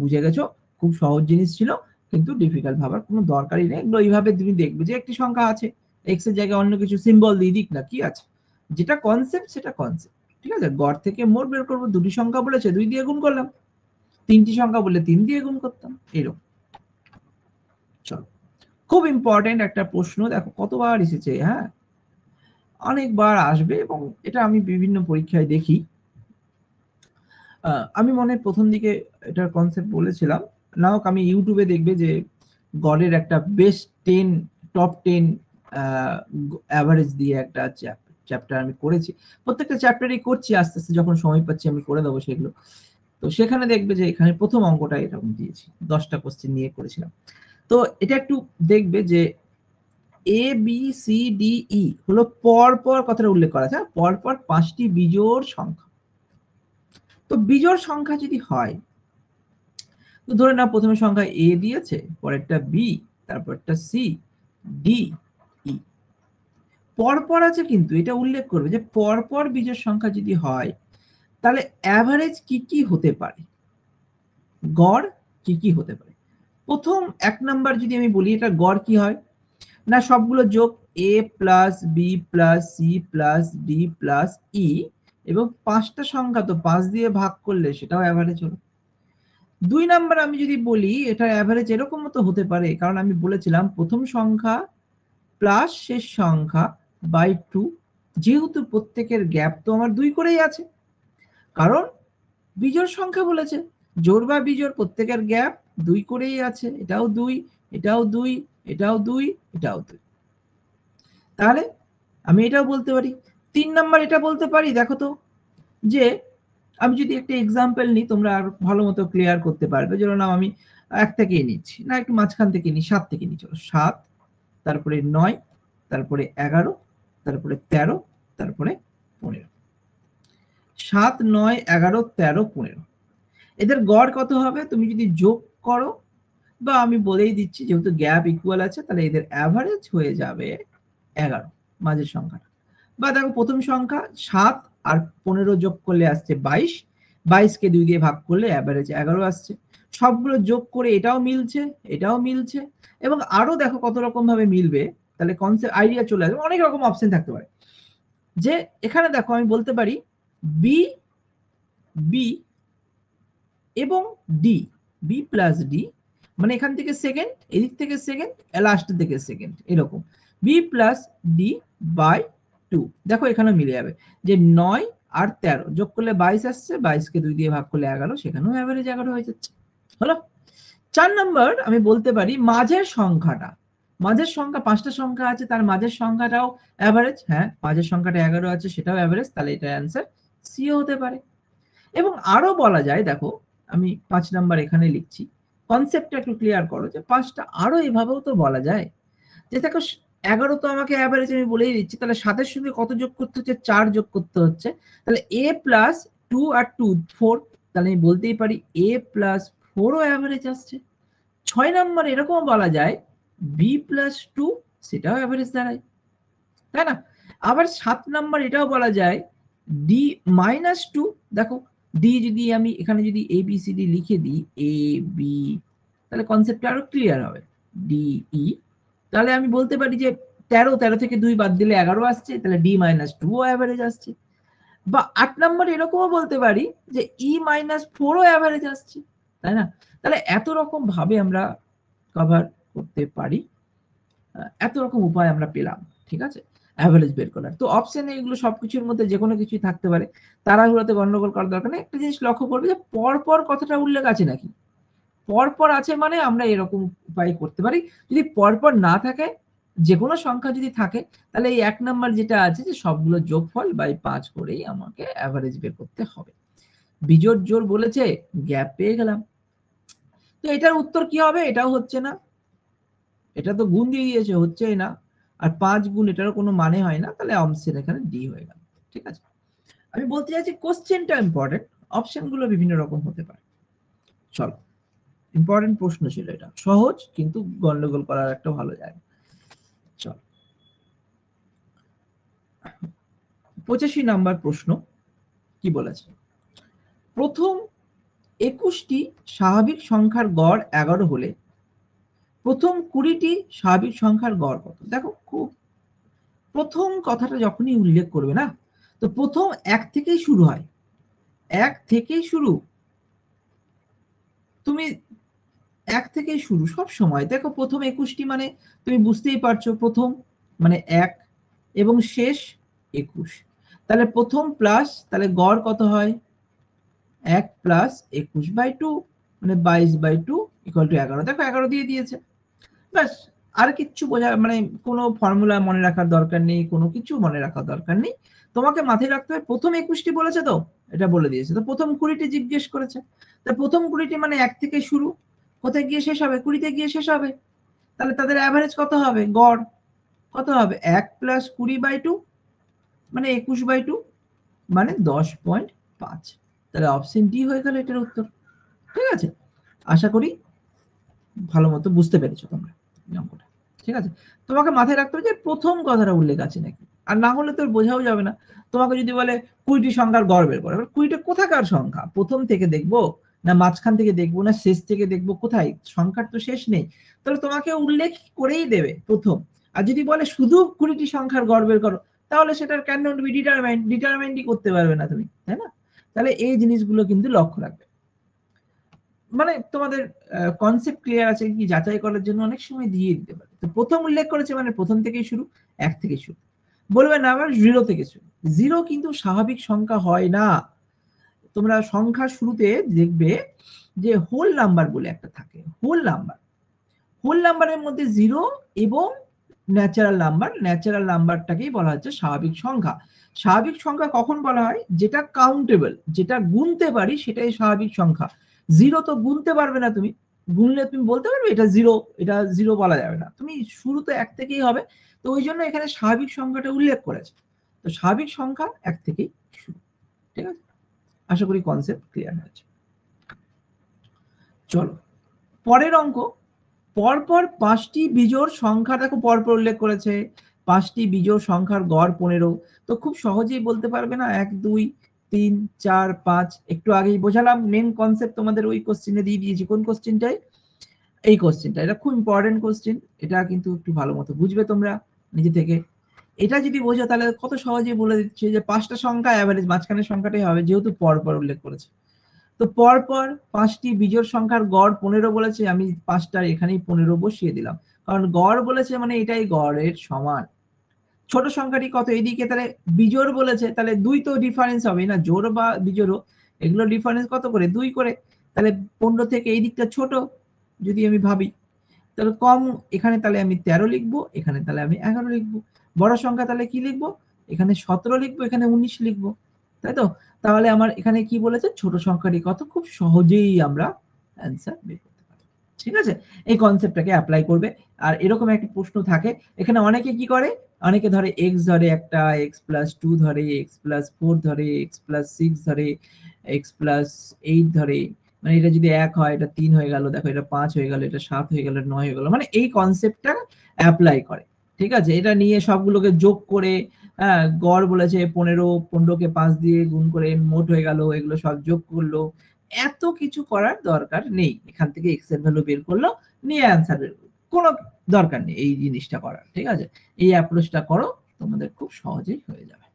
বুঝে গেছো খুব সহজ জিনিস ছিল কিন্তু ডিফিকাল্ট ভাবার কোনো দরকারই নেই এগুলো এইভাবে তুমি দেখবে যে একটি সংখ্যা আছে এক্স এর জায়গায় অন্য কিছু সিম্বল দিয়ে দিক না কি আছে যেটা কনসেপ্ট সেটা কনসেপ্ট ঠিক আছে গড় থেকে মোট বের করবো দুটি সংখ্যা বলেছে দুই দিয়ে গুণ করলাম তিনটি সংখ্যা বলে তিন দিয়ে গুণ করতাম এরকম চলো খুব ইম্পর্টেন্ট একটা প্রশ্ন দেখো কতবার এসেছে হ্যাঁ অনেকবার আসবে এবং এটা আমি বিভিন্ন পরীক্ষায় দেখি আমি মনে প্রথম দিকে এটার কনসেপ্ট বলেছিলাম নাও আমি ইউটিউবে দেখবে যে গডের একটা best ten top ten average দিয়ে একটা চ্যাপ চ্যাপ্টার আমি করেছি প্রত্যেকটা চ্যাপ্টারই করছি আস্তে আস্তে যখন সময় পাচ্ছি আমি করে দেবো সেগুলো তো সেখানে দেখবে যে এখানে প্রথম অঙ্কটা এরকম দিয়েছি দশটা কোশ্চেন নিয়ে করেছিলাম তো এটা একটু দেখবে যে A B C D E E হলো পরপর কথাটা উল্লেখ করা আছে হ্যাঁ? পরপর পাঁচটি বিজোড় সংখ্যা তো বিজোড় সংখ্যা যদি হয় তো ধরে না প্রথমে সংখ্যা এ দিয়েছে পরেরটা বি তারপরটা সি ডি পরপর আছে কিন্তু এটা উল্লেখ করবে যে পরপর বীজের সংখ্যা যদি হয় তাহলে অ্যাভারেজ কি কি হতে পারে গড় কি কি হতে পারে প্রথম এক নাম্বার যদি আমি বলি এটা গড় কি হয় না সবগুলো যোগ A plus B plus C plus D plus E এবং পাঁচটা সংখ্যা তো পাঁচ দিয়ে ভাগ করলে সেটাও অ্যাভারেজ হলো দুই নাম্বার আমি যদি বলি এটা অ্যাভারেজ এরকমও তো হতে পারে কারণ আমি বলেছিলাম প্রথম সংখ্যা প্লাস শেষ সংখ্যা বাই টু যেহেতু প্রত্যেকের গ্যাপ তো আমার দুই করেই আছে কারণ বিজোড় সংখ্যা বলেছে জোর বা বিজোড় প্রত্যেকের গ্যাপ দুই করেই আছে এটাও দুই এটাও দুই এটাও দুই এটাও দুই তাহলে আমি এটাও বলতে পারি তিন নাম্বার এটা বলতে পারি দেখো তো যে আমি যদি একটা এক্সাম্পল নিই তোমরা আর ভালো মতো ক্লিয়ার করতে পারবে নাম আমি এক থেকে নিচ্ছি না একটু মাঝখান থেকে নিই সাত থেকে নিই সাত তারপরে নয় তারপরে এগারো তারপরে তেরো তারপরে পনেরো সাত নয় এগারো তেরো পনেরো এদের গড় কত হবে তুমি যদি যোগ করো বা আমি বলেই দিচ্ছি যেহেতু গ্যাপ ইকুয়াল আছে তাহলে এদের অ্যাভারেজ হয়ে যাবে এগারো মাঝের সংখ্যাটা বা দেখো প্রথম সংখ্যা সাত আর পনেরো যোগ করলে আসছে বাইশ বাইশকে দুই দিয়ে ভাগ করলে অ্যাভারেজ এগারো আসছে সবগুলো যোগ করে এটাও মিলছে এটাও মিলছে এবং আরো দেখো কত রকম ভাবে মিলবে তাহলে কনসেপ্ট আইডিয়া চলে আসবে অনেক রকম অপশন থাকতে পারে যে এখানে দেখো আমি বলতে পারি বি বি এবং ডি বি প্লাস ডি মানে এখান থেকে সেকেন্ড এদিক থেকে সেকেন্ড লাস্ট থেকে সেকেন্ড এরকম B plus D by two দেখো এখানেও মিলে যাবে যে নয় আর তেরো যোগ করলে বাইশ আসছে বাইশকে দুই দিয়ে ভাগ করলে এগারো সেখানেও অ্যাভারেজ এগারো হয়ে যাচ্ছে হলো চার নম্বর আমি বলতে পারি মাঝের সংখ্যাটা মাঝের সংখ্যা পাঁচটা সংখ্যা আছে তার মাঝের সংখ্যাটাও অ্যাভারেজ হ্যাঁ মাঝের সংখ্যাটা এগারো আছে সেটাও অ্যাভারেজ তাহলে এটা অ্যান্সার সিও হতে পারে এবং আরও বলা যায় দেখো আমি পাঁচ নাম্বার এখানে লিখছি কনসেপ্টটা একটু ক্লিয়ার করো যে পাঁচটা আরও এভাবেও তো বলা যায় যে দেখো এগারো তো আমাকে অ্যাভারেজ আমি বলেই দিচ্ছি তাহলে সাতের সঙ্গে কত যোগ করতে হচ্ছে চার যোগ করতে হচ্ছে তাহলে এ প্লাস টু আর টু ফোর তাহলে আমি বলতেই পারি এ প্লাস ফোরও অ্যাভারেজ আসছে ছয় নাম্বার এরকম বলা যায় বি প্লাস টু সেটাও অ্যাভারেজ দাঁড়ায় তাই না আবার সাত নাম্বার এটাও বলা যায় ডি মাইনাস টু দেখো ডি যদি আমি এখানে যদি এ বি সি ডি লিখে দিই এ বি তাহলে কনসেপ্টটা আরও ক্লিয়ার হবে ডি ই e, তাহলে আমি বলতে পারি যে তেরো তেরো থেকে দুই বাদ দিলে এগারো আসছে তাহলে ডি মাইনাস টুও অ্যাভারেজ আসছে বা আট নাম্বার এরকমও বলতে পারি যে ই মাইনাস ফোরও অ্যাভারেজ আসছে তাই না তাহলে এত রকম ভাবে আমরা কভার করতে পারি এত রকম উপায় আমরা পেলাম ঠিক আছে অ্যাভারেজ বের করার তো অপশানে এগুলো সবকিছুর মধ্যে যে কোনো কিছুই থাকতে পারে তাড়াহুড়াতে গন্ডগোল করার দরকার নেই একটা জিনিস লক্ষ্য করবে যে পরপর কথাটা উল্লেখ আছে নাকি পরপর আছে মানে আমরা এরকম উপায় করতে পারি যদি পরপর না থাকে যে কোনো সংখ্যা যদি থাকে তাহলে এই এক নাম্বার যেটা আছে যে সবগুলো যোগফল বাই পাঁচ করেই আমাকে অ্যাভারেজ বের করতে হবে বিজোর জোর বলেছে গ্যাপ পেয়ে গেলাম তো এটার উত্তর কি হবে এটাও হচ্ছে না এটা তো গুণ দিয়ে দিয়েছে হচ্ছেই না আর পাঁচ গুণ এটারও কোনো মানে হয় না তাহলে অপশন এখানে ডি হয়ে গেল ঠিক আছে আমি বলতে চাইছি কোশ্চেনটা ইম্পর্টেন্ট অপশনগুলো বিভিন্ন রকম হতে পারে চলো ইম্পর্টেন্ট প্রশ্ন ছিল এটা সহজ কিন্তু গন্ডগোল করার একটা ভালো জায়গা চলো পঁচাশি নাম্বার প্রশ্ন কি বলেছে প্রথম একুশটি স্বাভাবিক সংখ্যার গড় এগারো হলে প্রথম কুড়িটি স্বাভাবিক সংখ্যার গড় কত দেখো খুব প্রথম কথাটা যখনই উল্লেখ করবে না তো প্রথম এক থেকেই শুরু হয় এক থেকেই শুরু তুমি এক থেকেই শুরু সব সময় দেখো প্রথম একুশটি মানে তুমি বুঝতেই পারছো প্রথম মানে এক এবং শেষ একুশ তাহলে প্রথম প্লাস তাহলে গড় কত হয় এক প্লাস একুশ বাই টু মানে বাইশ বাই টু ইকাল টু এগারো দেখো এগারো দিয়ে দিয়েছে ব্যাস আর কিচ্ছু বোঝা মানে কোনো ফর্মুলা মনে রাখার দরকার নেই কোনো কিছু মনে রাখার দরকার নেই তোমাকে মাথায় রাখতে হবে প্রথম একুশটি বলেছে তো এটা বলে দিয়েছে তো প্রথম কুড়িটি জিজ্ঞেস করেছে তা প্রথম কুড়িটি মানে এক থেকে শুরু কোথায় গিয়ে শেষ হবে কুড়িতে গিয়ে শেষ হবে তাহলে তাদের অ্যাভারেজ কত হবে গড় কত হবে এক প্লাস কুড়ি বাই টু মানে একুশ বাই টু মানে দশ পয়েন্ট পাঁচ তাহলে অপশন ডি হয়ে গেল এটার উত্তর ঠিক আছে আশা করি ভালো মতো বুঝতে পেরেছো তোমরা অঙ্কটা ঠিক আছে তোমাকে মাথায় রাখতে হবে যে প্রথম কথাটা উল্লেখ আছে নাকি আর না হলে তোর বোঝাও যাবে না তোমাকে যদি বলে কুড়িটি সংখ্যার গর্বের বের কুড়িটা কোথাকার সংখ্যা প্রথম থেকে দেখব না মাঝখান থেকে দেখবো না শেষ থেকে দেখবো কোথায় সংখ্যার তো শেষ নেই তাহলে তোমাকে উল্লেখ করেই দেবে প্রথম আর যদি বলে শুধু কুড়িটি সংখ্যার গর্বের করো তাহলে সেটার ক্যান নট বি ডিটারমাইন্ড ডিটারমাইন্ডই করতে পারবে না তুমি তাই না তাহলে এই জিনিসগুলো কিন্তু লক্ষ্য রাখবে মানে তোমাদের কনসেপ্ট ক্লিয়ার আছে কি যাচাই করার জন্য অনেক সময় দিয়ে দিতে পারে তো প্রথম উল্লেখ করেছে মানে প্রথম থেকেই শুরু এক থেকে শুরু বলবে না আবার জিরো থেকে শুরু জিরো কিন্তু স্বাভাবিক সংখ্যা হয় না তোমরা সংখ্যা শুরুতে দেখবে যে হোল নাম্বার বলে একটা থাকে হোল নাম্বার হোল নাম্বারের মধ্যে জিরো এবং ন্যাচারাল নাম্বার ন্যাচারাল নাম্বারটাকেই বলা হচ্ছে স্বাভাবিক সংখ্যা স্বাভাবিক সংখ্যা কখন বলা হয় যেটা কাউন্টেবল যেটা গুনতে পারি সেটাই স্বাভাবিক সংখ্যা জিরো তো গুনতে পারবে না তুমি গুনলে তুমি বলতে পারবে এটা জিরো এটা জিরো বলা যাবে না তুমি শুরু তো এক থেকেই হবে তো ওই জন্য এখানে স্বাভাবিক সংখ্যাটা উল্লেখ করেছে তো স্বাভাবিক সংখ্যা এক থেকেই শুরু ঠিক আছে আশা করি কনসেপ্ট ক্লিয়ার হয়েছে চলো পরের অঙ্ক পরপর পাঁচটি বিজোড় সংখ্যা দেখো পরপর উল্লেখ করেছে পাঁচটি বিজোড় সংখ্যার গড় পনেরো তো খুব সহজেই বলতে পারবে না এক দুই তিন চার পাঁচ একটু আগেই বোঝালাম মেন কনসেপ্ট তোমাদের ওই কোশ্চিনে দিয়ে দিয়েছি কোন কোশ্চিনটাই এই কোশ্চেনটা এটা খুব ইম্পর্টেন্ট কোশ্চেন এটা কিন্তু একটু ভালো মতো বুঝবে তোমরা নিজে থেকে এটা যদি বোঝো তাহলে কত সহজে বলে দিচ্ছে যে পাঁচটা সংখ্যা অ্যাভারেজ মাঝখানের সংখ্যাটাই হবে যেহেতু পরপর উল্লেখ করেছে তো পরপর পাঁচটি বিজোর সংখ্যার গড় পনেরো বলেছে আমি পাঁচটার এখানেই পনেরো বসিয়ে দিলাম কারণ গড় বলেছে মানে এটাই গড়ের সমান ছোট সংখ্যাটি কত এদিকে তাহলে বিজোড় বলেছে তাহলে দুই তো ডিফারেন্স হবে না জোর বা বিজোড়ও এগুলো ডিফারেন্স কত করে দুই করে তাহলে পনেরো থেকে এই দিকটা ছোট যদি আমি ভাবি তাহলে কম এখানে তাহলে আমি তেরো লিখবো এখানে তাহলে আমি এগারো লিখবো বড় সংখ্যা তাহলে কি লিখবো এখানে সতেরো লিখবো এখানে উনিশ লিখবো তাই তো তাহলে আমার এখানে কি বলেছে ছোট সংখ্যাটি কত খুব সহজেই আমরা অ্যান্সার দেবো ঠিক আছে এই কনসেপ্টটাকে অ্যাপ্লাই করবে আর এরকম একটা প্রশ্ন থাকে এখানে অনেকে কি করে অনেকে ধরে এক্স ধরে একটা এক্স প্লাস টু ধরে এক্স প্লাস ফোর ধরে x প্লাস সিক্স ধরে এক্স প্লাস এইট ধরে মানে এটা যদি এক হয় এটা তিন হয়ে গেল দেখো এটা পাঁচ হয়ে গেল এটা সাত হয়ে গেল নয় হয়ে গেল মানে এই কনসেপ্টটা অ্যাপ্লাই করে ঠিক আছে এটা নিয়ে সবগুলোকে যোগ করে হ্যাঁ, গড় বলেছে পনেরো পনেরোকে পাঁচ দিয়ে গুণ করে মোট হয়ে গেল এগুলো সব যোগ করলো এত কিছু করার দরকার নেই এখান থেকে এক্স এর ভ্যালু বের করলো নিয়ে অ্যান্সার বের করলো কোনো দরকার নেই এই জিনিসটা করার ঠিক আছে এই অ্যাপ্রোচটা করো তোমাদের খুব সহজেই হয়ে যাবে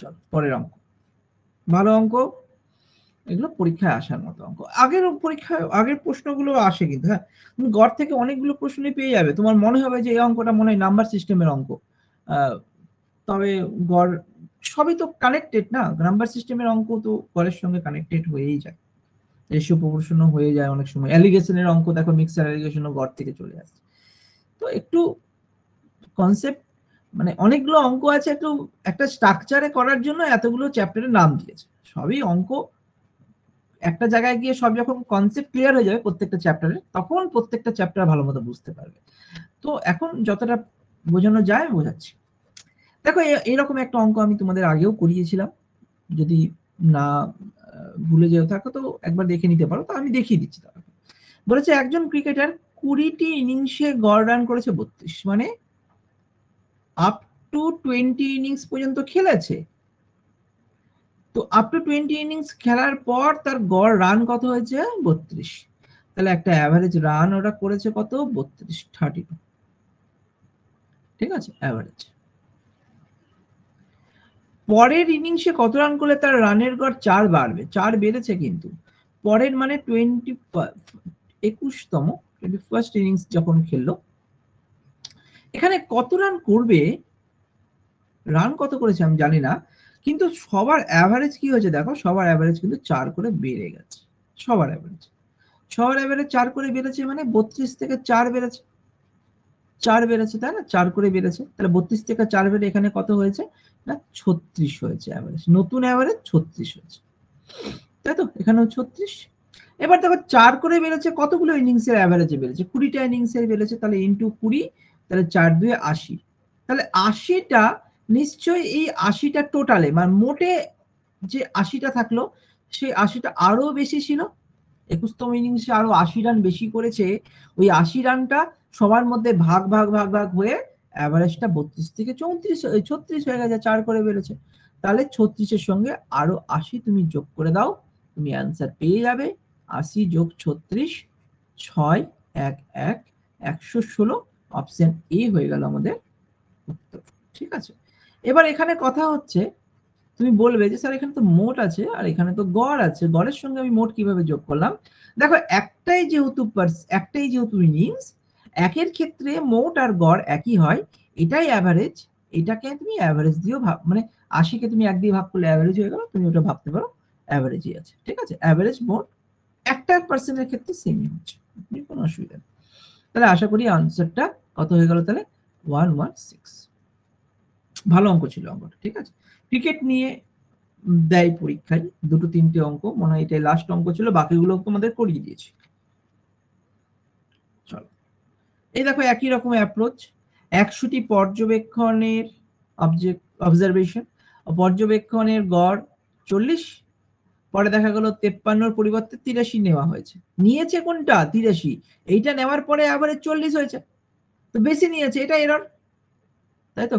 চল পরের অঙ্ক ভালো অঙ্ক এগুলো পরীক্ষায় আসার মতো অঙ্ক আগের পরীক্ষায় আগের প্রশ্নগুলো আসে কিন্তু হ্যাঁ তুমি ঘর থেকে অনেকগুলো প্রশ্নই পেয়ে যাবে তোমার মনে হবে যে এই অঙ্কটা মনে হয় নাম্বার সিস্টেমের অঙ্ক তবে গড় সবই তো কানেক্টেড না নাম্বার সিস্টেমের অঙ্ক তো গড়ের সঙ্গে কানেক্টেড হয়েই যায় রেশিও প্রপোর্শনও হয়ে যায় অনেক সময় অ্যালিগেশনের অঙ্ক দেখো মিক্সার অ্যালিগেশনও ঘর থেকে চলে আসছে তো একটু কনসেপ্ট মানে অনেকগুলো অঙ্ক আছে একটু একটা স্ট্রাকচারে করার জন্য এতগুলো চ্যাপ্টারের নাম দিয়েছে সবই অঙ্ক একটা জায়গায় গিয়ে সব যখন কনসেপ্ট ক্লিয়ার হয়ে যাবে প্রত্যেকটা চ্যাপ্টারে তখন প্রত্যেকটা চ্যাপ্টার ভালো মতো বুঝতে পারবে তো এখন যতটা বোঝানো যায় বোঝাচ্ছি দেখো এরকম একটা অঙ্ক আমি তোমাদের আগেও করিয়েছিলাম যদি না ভুলে যেও থাকো তো একবার দেখে নিতে পারো তো আমি দেখিয়ে দিচ্ছি তাহলে বলেছে একজন ক্রিকেটার কুড়িটি ইনিংসে গড় রান করেছে বত্রিশ মানে আপ টু টোয়েন্টি ইনিংস পর্যন্ত খেলেছে তো আপ টু টোয়েন্টি ইনিংস খেলার পর তার গড় রান কত হয়েছে বত্রিশ তাহলে একটা অ্যাভারেজ রান ওরা করেছে কত বত্রিশ থার্টি টু ঠিক আছে অ্যাভারেজ পরের ইনিংসে কত রান করলে তার রানের গড় চার বাড়বে চার বেড়েছে কিন্তু পরের মানে টোয়েন্টি একুশতম টোয়েন্টি ফার্স্ট ইনিংস যখন খেলল এখানে কত রান করবে রান কত করেছে আমি জানি না কিন্তু সবার অ্যাভারেজ কি হয়েছে দেখো সবার অ্যাভারেজ কিন্তু চার করে বেড়ে গেছে সবার অ্যাভারেজ সবার অ্যাভারেজ চার করে বেড়েছে মানে বত্রিশ থেকে চার বেড়েছে চার বেড়েছে তাই না চার করে বেড়েছে তাহলে বত্রিশ থেকে চার বেড়ে এখানে কত হয়েছে না ছত্রিশ হয়েছে অ্যাভারেজ নতুন অ্যাভারেজ ছত্রিশ হয়েছে তাই তো এখানেও ছত্রিশ এবার দেখো চার করে বেড়েছে কতগুলো ইনিংসের অ্যাভারেজে বেড়েছে কুড়িটা ইনিংসের বেড়েছে তাহলে ইন্টু কুড়ি তাহলে চার দুয়ে আশি তাহলে আশিটা নিশ্চয়ই এই আশিটা টোটালে মানে মোটে যে আশিটা থাকলো সেই আশিটা আরো বেশি ছিল একুশতম ইনিংসে আরো আশি রান বেশি করেছে ওই আশি রানটা সবার মধ্যে ভাগ ভাগ ভাগ ভাগ হয়ে অ্যাভারেজটা বত্রিশ থেকে চৌত্রিশ ছত্রিশ হয়ে গেছে চার করে বেড়েছে তাহলে ছত্রিশের সঙ্গে আরো আশি তুমি যোগ করে দাও তুমি অ্যান্সার পেয়ে যাবে আশি যোগ ছত্রিশ ছয় এক এক একশো ষোলো অপশন এ হয়ে গেল আমাদের উত্তর ঠিক আছে এবার এখানে কথা হচ্ছে তুমি বলবে যে স্যার এখানে তো মোট আছে আর এখানে তো গড় আছে গড়ের সঙ্গে আমি মোট কিভাবে যোগ করলাম দেখো একটাই যেহেতু একটাই যেহেতু ইনিংস একের ক্ষেত্রে মোট আর গড় একই হয় এটাই অ্যাভারেজ এটাকে তুমি অ্যাভারেজ দিয়েও ভাব মানে আশিকে তুমি এক দিয়ে ভাগ করলে অ্যাভারেজ হয়ে গেল তুমি ওটা ভাবতে পারো অ্যাভারেজই আছে ঠিক আছে অ্যাভারেজ মোট একটা পার্সেন্টের ক্ষেত্রে সেমই হচ্ছে কোনো অসুবিধা নেই তাহলে আশা করি আনসারটা কত হয়ে গেল তাহলে ওয়ান ওয়ান সিক্স ভালো অঙ্ক ছিল অঙ্কটা ঠিক আছে ক্রিকেট নিয়ে দেয় পরীক্ষায় দুটো তিনটে অঙ্ক মনে হয় এটাই লাস্ট অঙ্ক ছিল বাকিগুলো তোমাদের করিয়ে দিয়েছি এই দেখো একই রকম অ্যাপ্রোচ একশোটি পর্যবেক্ষণের অবজারভেশন পর্যবেক্ষণের গড় চল্লিশ পরে দেখা গেল তেপ্পান্নর পরিবর্তে তিরাশি নেওয়া হয়েছে নিয়েছে কোনটা তিরাশি এইটা নেওয়ার পরে আবার চল্লিশ হয়েছে তো বেশি নিয়েছে এটা এরর তাই তো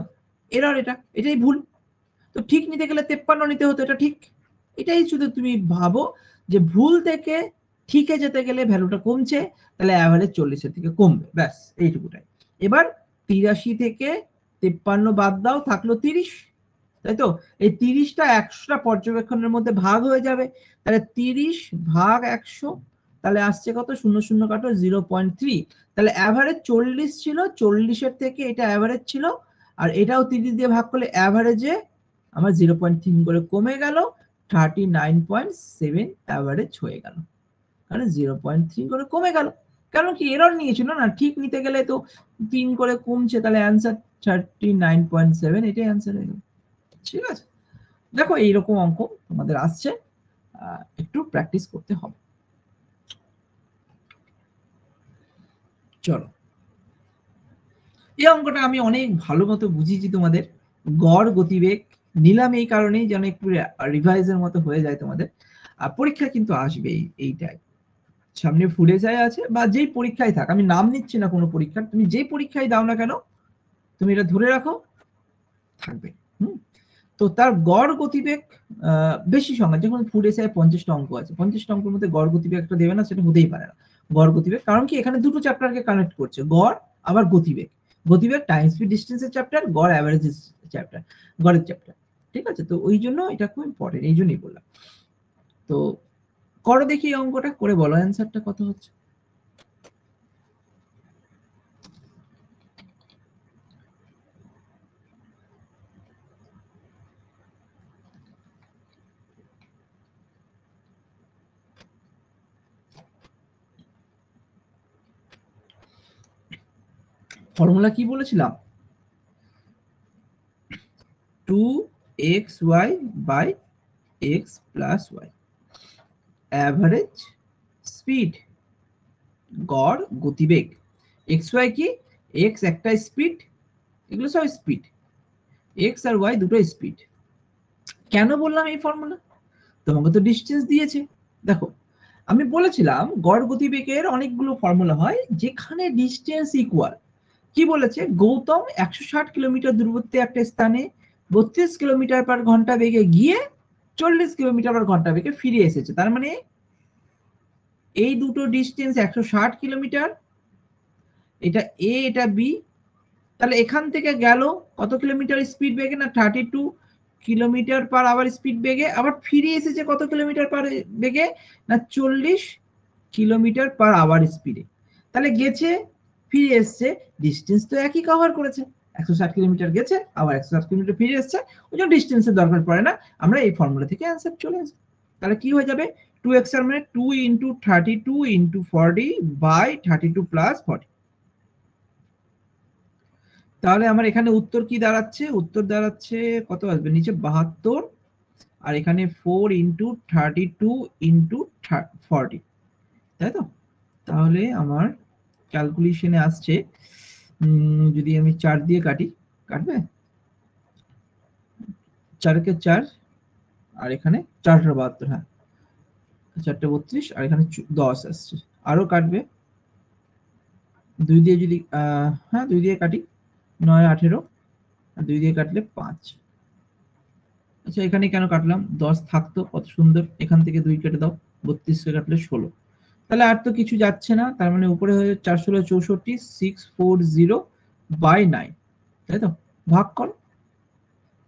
এরর এটা এটাই ভুল তো ঠিক নিতে গেলে তেপ্পান্ন নিতে হতো এটা ঠিক এটাই শুধু তুমি ভাবো যে ভুল থেকে ঠিকে যেতে গেলে ভ্যালুটা কমছে তাহলে অ্যাভারেজ চল্লিশের থেকে কমবে ব্যাস এইটুকুটাই এবার তিরাশি থেকে তিপ্পান্ন বাদ দাও থাকলো তিরিশ তাই তো এই তিরিশটা একশোটা পর্যবেক্ষণের মধ্যে ভাগ হয়ে যাবে তাহলে তিরিশ ভাগ একশো তাহলে আসছে কত শূন্য শূন্য কাটো জিরো পয়েন্ট থ্রি তাহলে অ্যাভারেজ চল্লিশ ছিল চল্লিশের থেকে এটা অ্যাভারেজ ছিল আর এটাও তিরিশ দিয়ে ভাগ করলে অ্যাভারেজে আমার জিরো পয়েন্ট তিন করে কমে গেল thirty nine point seven average হয়ে গেল তাহলে জিরো পয়েন্ট থ্রি করে কমে গেল কারণ কি এরর নিয়েছিল না ঠিক নিতে গেলে তো তিন করে কমছে তাহলে answer thirty nine point seven এটাই অ্যান্সার হয়ে গেল ঠিক আছে দেখো এইরকম অঙ্ক তোমাদের আসছে একটু প্র্যাকটিস করতে হবে চলো এই অঙ্কটা আমি অনেক ভালো মতো বুঝিয়েছি তোমাদের গড় গতিবেগ নিলাম এই কারণেই যেন একটু রিভাইজের মতো হয়ে যায় তোমাদের আর পরীক্ষা কিন্তু আসবেই এইটাই সামনে ফুলে যায় আছে বা যেই পরীক্ষায় থাক আমি নাম নিচ্ছি না কোনো পরীক্ষার তুমি যেই পরীক্ষায় দাও না কেন তুমি এটা ধরে রাখো থাকবে হুম তো তার গড় গতিবেগ বেশি সংখ্যা যখন ফুটে এসআই পঞ্চাশটা অঙ্ক আছে পঞ্চাশটা অঙ্কের মধ্যে গড় গতিবেগটা দেবে না সেটা হতেই পারে না গড় গতিবেগ কারণ কি এখানে দুটো চ্যাপ্টারকে কানেক্ট করছে গড় আবার গতিবেগ গতিবেগ টাইম স্পিড ডিস্টেন্সের চ্যাপ্টার গড় অ্যাভারেজ চ্যাপ্টার গড়ের চ্যাপ্টার ঠিক আছে তো ওই জন্য এটা খুব ইম্পর্টেন্ট এই জন্যই বললাম তো করো দেখি এই অঙ্কটা করে বলো অ্যান্সারটা কত হচ্ছে ফর্মুলা কি বলেছিলাম two X Y by X plus Y average speed গড় গতিবেগ এক্স ওয়াই কি এক্স একটা স্পিড এগুলো সব স্পিড এক্স আর ওয়াই দুটো স্পিড কেন বললাম এই ফর্মুলা তোমাকে তো ডিস্টেন্স দিয়েছে দেখো আমি বলেছিলাম গড় গতিবেগের অনেকগুলো ফর্মুলা হয় যেখানে ডিস্টেন্স ইকুয়াল কি বলেছে গৌতম একশো ষাট কিলোমিটার দূরবর্তী একটা স্থানে বত্রিশ কিলোমিটার পার ঘন্টা বেগে গিয়ে চল্লিশ কিলোমিটার পার ঘন্টা বেগে ফিরে এসেছে তার মানে এই দুটো ডিস্টেন্স একশো ষাট কিলোমিটার এটা এ এটা বি তাহলে এখান থেকে গেল কত কিলোমিটার স্পিড বেগে না thirty two kilometre per hour speed বেগে আবার ফিরে এসেছে কত কিলোমিটার পার বেগে না চল্লিশ কিলোমিটার পার আওয়ার স্পিডে তাহলে গেছে ফিরে এসছে ডিস্টেন্স তো একই কভার করেছে একশো ষাট কিলোমিটার গেছে আবার একশো ষাট কিলোমিটার ফিরে এসেছে ওই জন্য ডিসটেন্সের দরকার পড়ে না আমরা এই ফর্মুলা থেকে অ্যান্সার চলে আসবে তাহলে কি হয়ে যাবে টু এক্স মানে two into thirty two into forty by thirty two plus forty তাহলে আমার এখানে উত্তর কি দাঁড়াচ্ছে উত্তর দাঁড়াচ্ছে কত আসবে নিচে বাহাত্তর আর এখানে four into thirty two into forty তাই তো তাহলে আমার ক্যালকুলেশনে আসছে যদি আমি চার দিয়ে কাটি কাটবে চারকে চার আর এখানে চারটা বাহাত্তর হ্যাঁ চারটে বত্রিশ আর এখানে দশ আসছে আরও কাটবে দুই দিয়ে যদি হ্যাঁ দুই দিয়ে কাটি নয় আঠেরো আর দুই দিয়ে কাটলে পাঁচ আচ্ছা এখানে কেন কাটলাম দশ থাকতো কত সুন্দর এখান থেকে দুই কেটে দাও বত্রিশকে কাটলে ষোলো তাহলে আর তো কিছু যাচ্ছে না তার মানে উপরে হয়ে চারশো চৌষট্টি six four zero by nine তাই তো ভাগ কর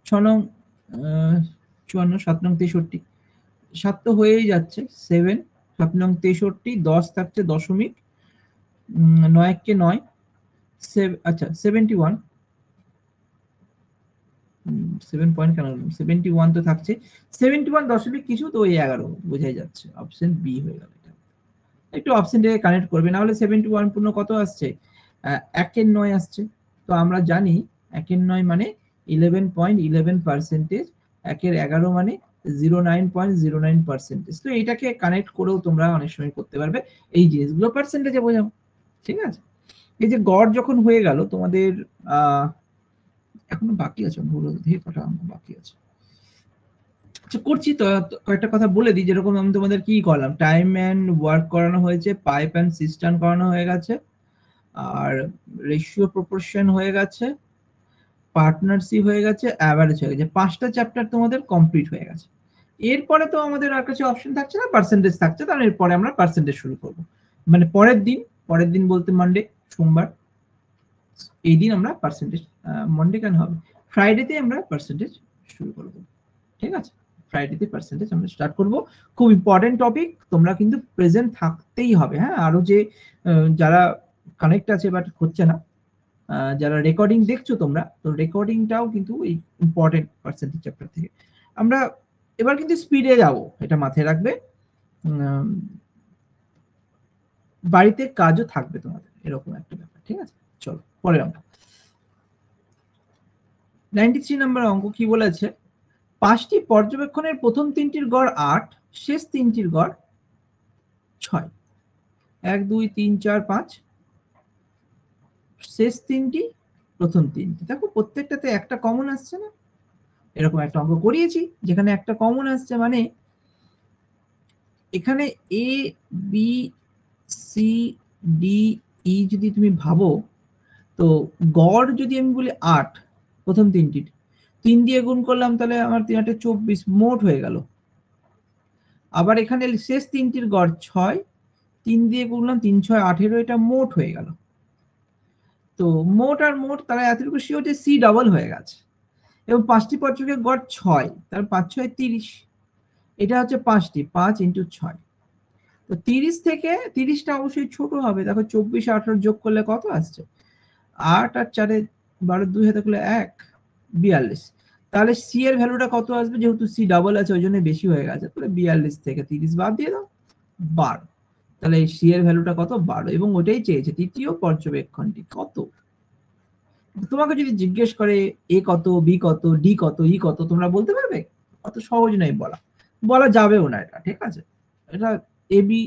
ছ নং চুয়ান্ন সাত নং তেষট্টি সাত তো হয়েই যাচ্ছে সেভেন সাত নং তেষট্টি দশ থাকছে দশমিক নয়কে নয় আচ্ছা সেভেন্টি ওয়ান সেভেন পয়েন্ট কেন সেভেন্টি ওয়ান তো থাকছে সেভেন্টি ওয়ান দশমিক কিছু তো ওই এগারো বোঝাই যাচ্ছে অপশন বি হয়ে গেল একটু অপশন থেকে কানেক্ট করবে নাহলে সেভেন্টি ওয়ান পূর্ণ কত আসছে একের নয় আসছে তো আমরা জানি একের নয় মানে ইলেভেন পয়েন্ট ইলেভেন পার্সেন্টেজ একের এগারো মানে zero nine point zero nine percentage তো এটাকে কানেক্ট করেও তোমরা অনেক সময় করতে পারবে এই জিনিসগুলো পার্সেন্টেজে বোঝাও ঠিক আছে এই যে গড় যখন হয়ে গেল তোমাদের এখনো বাকি আছে ভুল হে বাকি আছে আচ্ছা করছি তো কয়েকটা কথা বলে দিই যেরকম আমি তোমাদের কি করলাম টাইম অ্যান্ড ওয়ার্ক করানো হয়েছে পাইপ অ্যান্ড সিস্টান করানো হয়ে গেছে আর রেশিও প্রপোর্শন হয়ে গেছে পার্টনারশিপ হয়ে গেছে অ্যাভারেজ হয়ে গেছে পাঁচটা চ্যাপ্টার তোমাদের কমপ্লিট হয়ে গেছে এরপরে তো আমাদের আর কাছে অপশন থাকছে না পার্সেন্টেজ থাকছে তাহলে এরপরে আমরা পার্সেন্টেজ শুরু করবো মানে পরের দিন পরের দিন বলতে মানডে সোমবার এই দিন আমরা পার্সেন্টেজ মন্ডে কেন হবে ফ্রাইডেতে আমরা পার্সেন্টেজ শুরু করবো ঠিক আছে ফ্রাইডেতে পার্সেন্টেজ আমরা স্টার্ট করব খুব ইম্পর্টেন্ট টপিক তোমরা কিন্তু প্রেজেন্ট থাকতেই হবে হ্যাঁ আরও যে যারা কানেক্ট আছে বাট হচ্ছে না যারা রেকর্ডিং দেখছো তোমরা তো রেকর্ডিংটাও কিন্তু এই ইম্পর্টেন্ট পার্সেন্টেজ চ্যাপ্টার থেকে আমরা এবার কিন্তু স্পিডে যাব এটা মাথায় রাখবে বাড়িতে কাজও থাকবে তোমাদের এরকম একটা ব্যাপার ঠিক আছে চলো পরের অঙ্ক নাইনটি থ্রি নাম্বার অঙ্ক কি বলেছে পাঁচটি পর্যবেক্ষণের প্রথম তিনটির গড় আট শেষ তিনটির গড় ছয় এক দুই তিন চার পাঁচ শেষ তিনটি প্রথম তিনটি দেখো প্রত্যেকটাতে একটা কমন আসছে না এরকম একটা অঙ্ক করিয়েছি যেখানে একটা কমন আসছে মানে এখানে A B C D E যদি তুমি ভাবো তো গড় যদি আমি বলি আট প্রথম তিনটির তিন দিয়ে গুণ করলাম তাহলে আমার তিন আটে চব্বিশ মোট হয়ে গেল আবার এখানে শেষ তিনটির গড় ছয় তিন দিয়ে গুনলাম তিন ছয় আঠেরো এটা মোট হয়ে গেল তো মোট আর মোট তারা এতটুকু সি যে সি ডাবল হয়ে গেছে এবং পাঁচটি পর্যটকের গড় ছয় তার পাঁচ ছয় তিরিশ এটা হচ্ছে পাঁচটি পাঁচ ইন্টু ছয় তো তিরিশ থেকে তিরিশটা অবশ্যই ছোট হবে দেখো চব্বিশ আঠারো যোগ করলে কত আসছে আট আর চারে বারো দুই হাতে করলে এক বিয়াল্লিশ তাহলে সি এর ভ্যালুটা কত আসবে যেহেতু সি ডাবল আছে ওই জন্য বেশি হয়ে গেছে তাহলে বিয়াল্লিশ থেকে তিরিশ বাদ দিয়ে দাও বারো তাহলে সি এর ভ্যালুটা কত বারো এবং ওটাই চেয়েছে তৃতীয় পর্যবেক্ষণটি কত তোমাকে যদি জিজ্ঞেস করে এ কত বি কত ডি কত ই e কত তোমরা বলতে পারবে অত সহজ নয় বলা বলা যাবেও না এটা ঠিক আছে এটা এ বি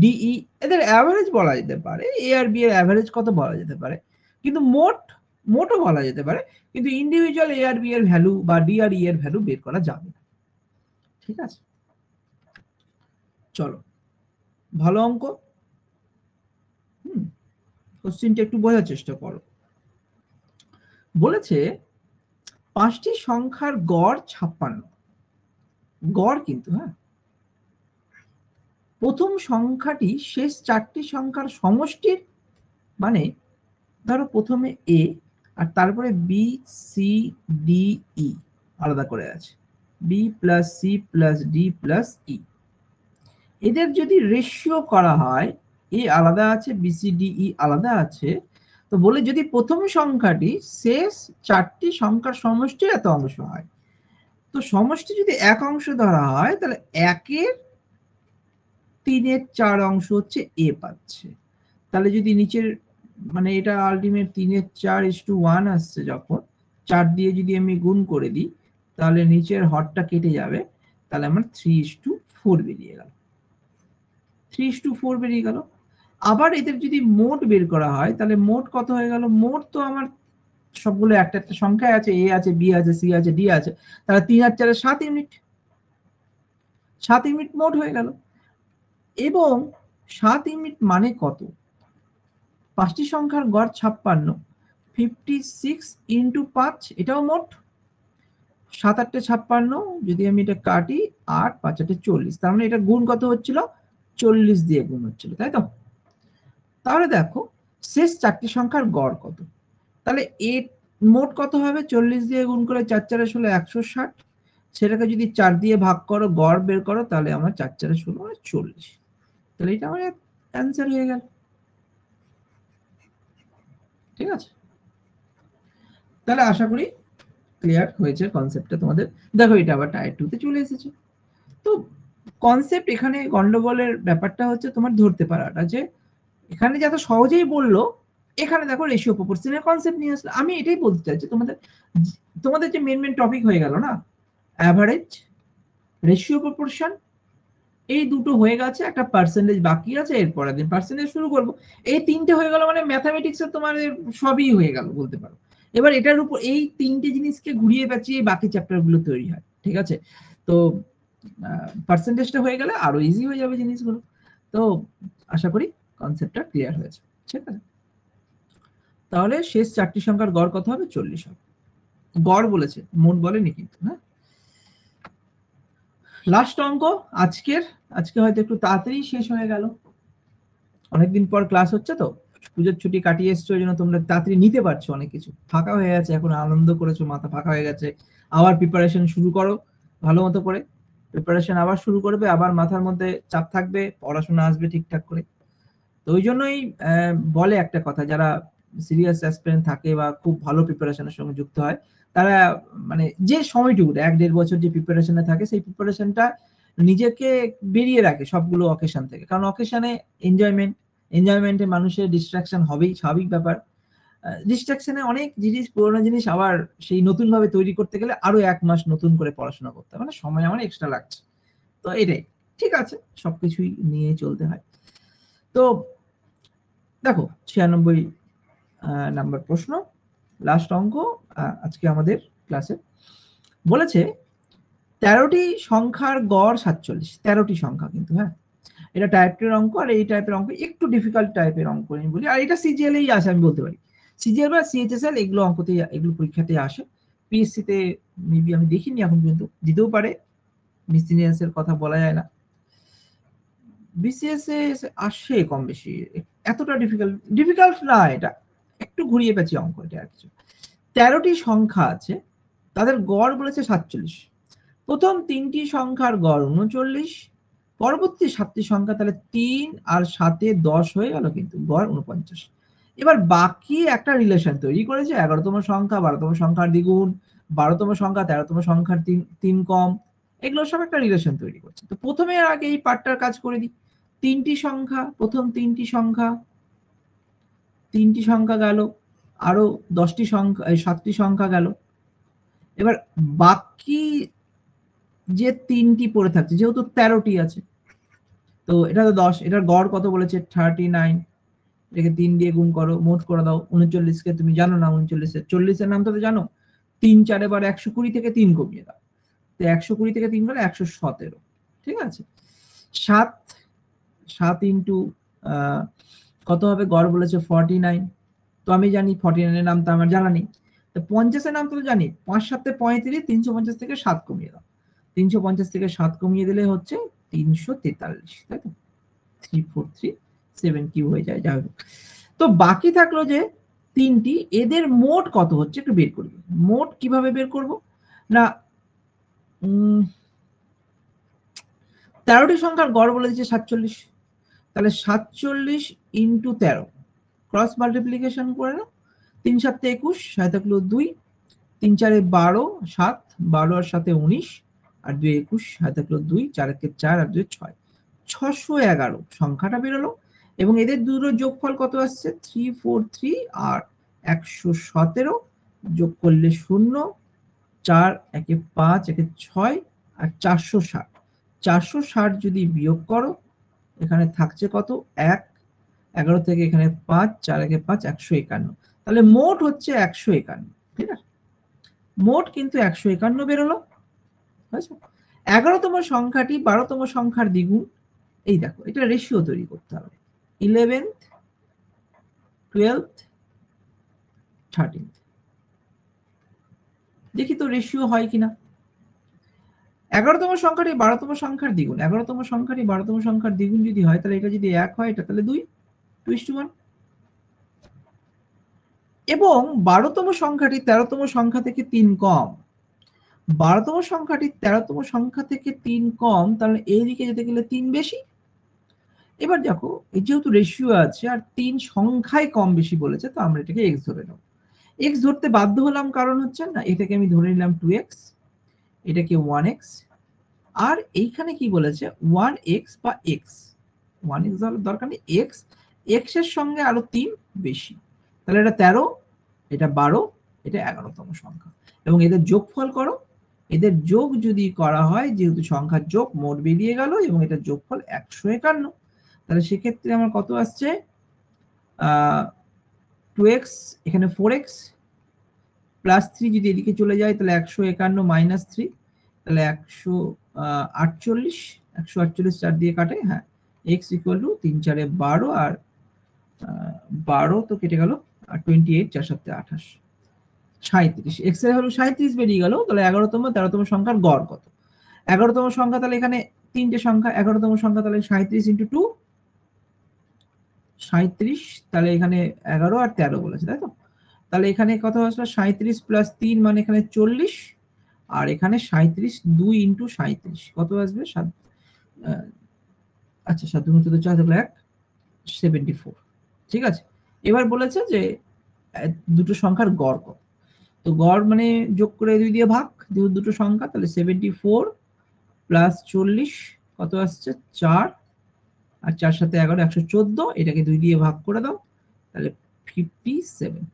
ডিই এদের অ্যাভারেজ বলা যেতে পারে এ আর বি এর অ্যাভারেজ কত বলা যেতে পারে কিন্তু মোট মোটও বলা যেতে পারে কিন্তু ইন্ডিভিজুয়াল এ আর বি এর ভ্যালু বা ডি আর ই এর ভ্যালু বের করা যাবে না ঠিক আছে চলো ভালো অঙ্ক হুম কোশ্চিনটা একটু বোঝার চেষ্টা করো বলেছে পাঁচটি সংখ্যার গড় ছাপ্পান্ন গড় কিন্তু হ্যাঁ প্রথম সংখ্যাটি শেষ চারটি সংখ্যার সমষ্টির মানে ধরো প্রথমে এ আর তারপরে বি সি ডি ই আলাদা করে আছে B plus C plus D plus E এদের যদি রেশিও করা হয় এ আলাদা আছে বি সি ডি ই আলাদা আছে তো বলে যদি প্রথম সংখ্যাটি শেষ চারটি সংখ্যার সমষ্টির এত অংশ হয় তো সমষ্টি যদি এক অংশ ধরা হয় তাহলে একের তিনের চার অংশ হচ্ছে এ পাচ্ছে তাহলে যদি নিচের মানে এটা আলটিমেট তিনের চার ইস টু ওয়ান আসছে যখন চার দিয়ে যদি আমি গুণ করে দিই তাহলে নিচের হটটা কেটে যাবে তাহলে আমার থ্রি ইস টু ফোর বেরিয়ে গেল থ্রি ইস টু ফোর বেরিয়ে গেল আবার এদের যদি মোট বের করা হয় তাহলে মোট কত হয়ে গেল মোট তো আমার সবগুলো একটা একটা সংখ্যায় আছে এ আছে বি আছে সি আছে ডি আছে তাহলে তিন আর চারে সাত ইউনিট সাত ইউনিট মোট হয়ে গেল এবং সাত ইউনিট মানে কত পাঁচটি সংখ্যার গড় ছাপ্পান্ন ফিফটি সিক্স ইন্টু পাঁচ এটাও মোট সাত আটটে ছাপ্পান্ন যদি আমি এটা কাটি আট পাঁচ আটে চল্লিশ তার মানে এটা গুণ কত হচ্ছিল চল্লিশ দিয়ে গুণ হচ্ছিল তাই তো তাহলে দেখো শেষ চারটি সংখ্যার গড় কত তাহলে এ মোট কত হবে চল্লিশ দিয়ে গুণ করে চার চারে ষোলো একশো ষাট সেটাকে যদি চার দিয়ে ভাগ করো গড় বের করো তাহলে আমার চার চারে ষোলো মানে চল্লিশ তাহলে এটা আমার অ্যান্সার হয়ে গেল ঠিক আছে তাহলে আশা করি ক্লিয়ার হয়েছে কনসেপ্টটা তোমাদের দেখো এটা আবার টায়ার টুতে চলে এসেছে তো কনসেপ্ট এখানে গন্ডগোলের ব্যাপারটা হচ্ছে তোমার ধরতে পারাটা যে এখানে যত সহজেই বললো এখানে দেখো রেশিও প্রপোর্শনের কনসেপ্ট নিয়ে আসলো আমি এটাই বলতে চাইছি তোমাদের তোমাদের যে মেন মেন টপিক হয়ে গেল না অ্যাভারেজ রেশিও প্রপোর্শন এই দুটো হয়ে গেছে একটা পার্সেন্টেজ বাকি আছে এরপরের দিন পার্সেন্টেজ শুরু করব এই তিনটে হয়ে গেল মানে ম্যাথামেটিক্স এর তোমার সবই হয়ে গেল বলতে পারো এবার এটার উপর এই তিনটে জিনিসকে ঘুরিয়ে পেঁচিয়ে বাকি চ্যাপ্টারগুলো তৈরি হয় ঠিক আছে তো পার্সেন্টেজটা হয়ে গেলে আরো ইজি হয়ে যাবে জিনিসগুলো তো আশা করি কনসেপ্টটা ক্লিয়ার হয়েছে ঠিক আছে তাহলে শেষ চারটি সংখ্যার গড় কত হবে চল্লিশ হবে গড় বলেছে মোট বলেনি কিন্তু হ্যাঁ লাস্ট অঙ্ক আজকের আজকে হয়তো একটু তাড়াতাড়ি শেষ হয়ে গেল অনেকদিন পর ক্লাস হচ্ছে তো পুজোর ছুটি কাটিয়ে এসছো ওই জন্য তোমরা তাড়াতাড়ি নিতে পারছো অনেক কিছু ফাঁকা হয়ে গেছে এখন আনন্দ করেছো মাথা ফাঁকা হয়ে গেছে আবার প্রিপারেশন শুরু করো ভালো মতো করে প্রিপারেশন আবার শুরু করবে আবার মাথার মধ্যে চাপ থাকবে পড়াশোনা আসবে ঠিকঠাক করে তো ওই জন্যই বলে একটা কথা যারা সিরিয়াস অ্যাসপিরেন্ট থাকে বা খুব ভালো প্রিপারেশনের সঙ্গে যুক্ত হয় তারা মানে যে সময়টুকু এক দেড় বছর যে প্রিপারেশনে থাকে সেই প্রিপারেশনটা নিজেকে বেরিয়ে রাখে সবগুলো অকেশন থেকে কারণ অকেশনে এনজয়মেন্ট এনজয়মেন্টে মানুষের ডিস্ট্রাকশন হবেই স্বাভাবিক ব্যাপার ডিস্ট্রাকশনে অনেক জিনিস পুরোনো জিনিস আবার সেই নতুন ভাবে তৈরি করতে গেলে আরো এক মাস নতুন করে পড়াশোনা করতে মানে সময় আমার এক্সট্রা লাগছে তো এটাই ঠিক আছে সবকিছুই নিয়ে চলতে হয় তো দেখো ছিয়ানব্বই নাম্বার প্রশ্ন লাস্ট অঙ্ক আজকে আমাদের ক্লাসে বলেছে তেরোটি সংখ্যার গড় সাতচল্লিশ তেরোটি সংখ্যা কিন্তু হ্যাঁ এটা টাইপের অঙ্ক আর এই টাইপের অঙ্ক একটু ডিফিকাল্ট টাইপের অঙ্ক আমি বলি আর এটা সিজিএল এই আসে আমি বলতে পারি সিজিএল বা সিএইচএসএল এগুলো অঙ্কতে এগুলো পরীক্ষাতে আসে পিএসসিতে মেবি আমি দেখিনি এখন পর্যন্ত দিতেও পারে মিসিনিয়াস এর কথা বলা যায় না বিসিএস আসে কম বেশি এতটা ডিফিকাল্ট ডিফিকাল্ট না এটা একটু ঘুরিয়ে পেয়েছি অঙ্ক এটা তেরোটি সংখ্যা আছে তাদের গড় বলেছে সাতচল্লিশ প্রথম তিনটি সংখ্যার গড় উনচল্লিশ পরবর্তী সাতটি সংখ্যা তাহলে তিন আর সাতে দশ হয়ে গেল কিন্তু গড় উনপঞ্চাশ এবার বাকি একটা রিলেশন তৈরি করেছে এগারোতম সংখ্যা বারোতম সংখ্যার দ্বিগুণ বারোতম সংখ্যা তেরোতম সংখ্যার তিন তিন কম এগুলো সব একটা রিলেশন তৈরি করছে তো প্রথমে আগে এই পার্টটার কাজ করে দিই তিনটি সংখ্যা প্রথম তিনটি সংখ্যা তিনটি সংখ্যা গেল আরো দশটি সংখ্যা সাতটি সংখ্যা গেল এবার বাকি যে তিনটি পড়ে থাকছে যেহেতু তেরোটি আছে তো এটা তো দশ এটার গড় কত বলেছে থার্টি নাইন এটাকে তিন দিয়ে গুণ করো মোট করে দাও উনচল্লিশকে তুমি জানো না উনচল্লিশের চল্লিশের নাম তো জানো তিন চারে বার একশো কুড়ি থেকে তিন কমিয়ে দাও তো একশো কুড়ি থেকে তিন করে একশো সতেরো ঠিক আছে সাত সাত ইন্টু কত হবে গড় বলেছে ফর্টি নাইন তো আমি জানি ফর্টি নাইনের নাম তো আমার জানা নেই তো পঞ্চাশের নাম তো জানি পাঁচ সাতে পঁয়ত্রিশ তিনশো পঞ্চাশ থেকে সাত কমিয়ে দাও তিনশো পঞ্চাশ থেকে সাত কমিয়ে দিলে হচ্ছে তিনশো তেতাল্লিশ তাই তো three four three seven cube হয়ে যায় যাই হোক তো বাকি থাকলো যে তিনটি এদের মোট কত হচ্ছে একটু বের করবে মোট কিভাবে বের করব না তেরোটি সংখ্যার গড় বলে দিচ্ছে সাতচল্লিশ তাহলে সাতচল্লিশ ইন্টু তেরো ক্রস মাল্টিপ্লিকেশন করে নাও তিন সাতে একুশ সাত থাকলো দুই তিন চারে বারো সাত বারো আর সাথে উনিশ আর দুই একুশ সাত থাকলো দুই চার একে চার আর দুই ছয় ছশো এগারো সংখ্যাটা বেরোলো এবং এদের দুটো যোগফল কত আসছে থ্রি ফোর থ্রি আর একশো সতেরো যোগ করলে শূন্য চার একে পাঁচ একে ছয় আর চারশো ষাট চারশো ষাট যদি বিয়োগ করো এখানে থাকছে কত এক এগারো থেকে এখানে পাঁচ চার একে পাঁচ একশো একান্ন তাহলে মোট হচ্ছে একশো একান্ন ঠিক আছে মোট কিন্তু একশো একান্ন বেরোলো এগারোতম সংখ্যাটি বারোতম সংখ্যার দ্বিগুণ এই দেখো এটা রেশিও তৈরি করতে হবে ইলেভেন্থ টুয়েলভ থার্টিন্থ দেখি তো রেশিও হয় কিনা এগারোতম সংখ্যাটি বারোতম সংখ্যার দ্বিগুণ এগারোতম সংখ্যাটি বারোতম সংখ্যার দ্বিগুণ যদি হয় তাহলে এটা যদি এক হয় এটা তাহলে দুই টু ওয়ান এবং বারোতম সংখ্যাটি তেরোতম সংখ্যা থেকে তিন কম বারোতম সংখ্যাটি তেরোতম সংখ্যা থেকে তিন কম তাহলে এই দিকে যেতে গেলে তিন বেশি এবার দেখো এই যেহেতু রেশিও আছে আর তিন সংখ্যায় কম বেশি বলেছে তো আমরা এটাকে এক্স ধরে নেব এক্স ধরতে বাধ্য হলাম কারণ হচ্ছে না এটাকে আমি ধরে নিলাম টু এক্স এটা কি ওয়ান এক্স আর এইখানে কি বলেছে ওয়ান এক্স বা এক্স ওয়ান এক্স দরকার নেই এক্স এক্স এর সঙ্গে আরো তিন বেশি তাহলে এটা তেরো এটা বারো এটা এগারোতম সংখ্যা এবং এদের যোগফল করো এদের যোগ যদি করা হয় যেহেতু সংখ্যার যোগ মোট বেরিয়ে গেল এবং এটা যোগফল একশো একান্ন তাহলে সেক্ষেত্রে আমার কত আসছে টু এক্স এখানে ফোর এক্স প্লাস থ্রি যদি এদিকে চলে যায় তাহলে একশো একান্ন মাইনাস থ্রি তাহলে একশো আটচল্লিশ একশো আটচল্লিশ চার দিয়ে কাটে হ্যাঁ এক্স ইকুয়াল টু তিন চারে বারো আর বারো তো কেটে গেল আর টোয়েন্টি এইট চার সপ্তাহে আঠাশ সাঁত্রিশ এক্স এর হলো সাঁত্রিশ বেরিয়ে গেল তাহলে এগারোতম তেরোতম সংখ্যার গড় কত এগারোতম সংখ্যা তাহলে এখানে তিনটে সংখ্যা এগারোতম সংখ্যা তাহলে সাঁত্রিশ ইন্টু টু সাঁত্রিশ তাহলে এখানে এগারো আর তেরো বলেছে তাই তো তাহলে এখানে কত আসলে সাঁত্রিশ প্লাস তিন মানে এখানে চল্লিশ আর এখানে সাঁত্রিশ দুই ইন্টু সাঁত্রিশ কত আসবে সাত আচ্ছা সাত দুগুণ চোদ্দ চার এক সেভেন্টি ফোর ঠিক আছে এবার বলেছে যে দুটো সংখ্যার গড় কত তো গড় মানে যোগ করে দুই দিয়ে ভাগ যেহেতু দুটো সংখ্যা তাহলে সেভেন্টি ফোর প্লাস চল্লিশ কত আসছে চার আর চার সাথে এগারো একশো চোদ্দো এটাকে দুই দিয়ে ভাগ করে দাও তাহলে ফিফটি সেভেন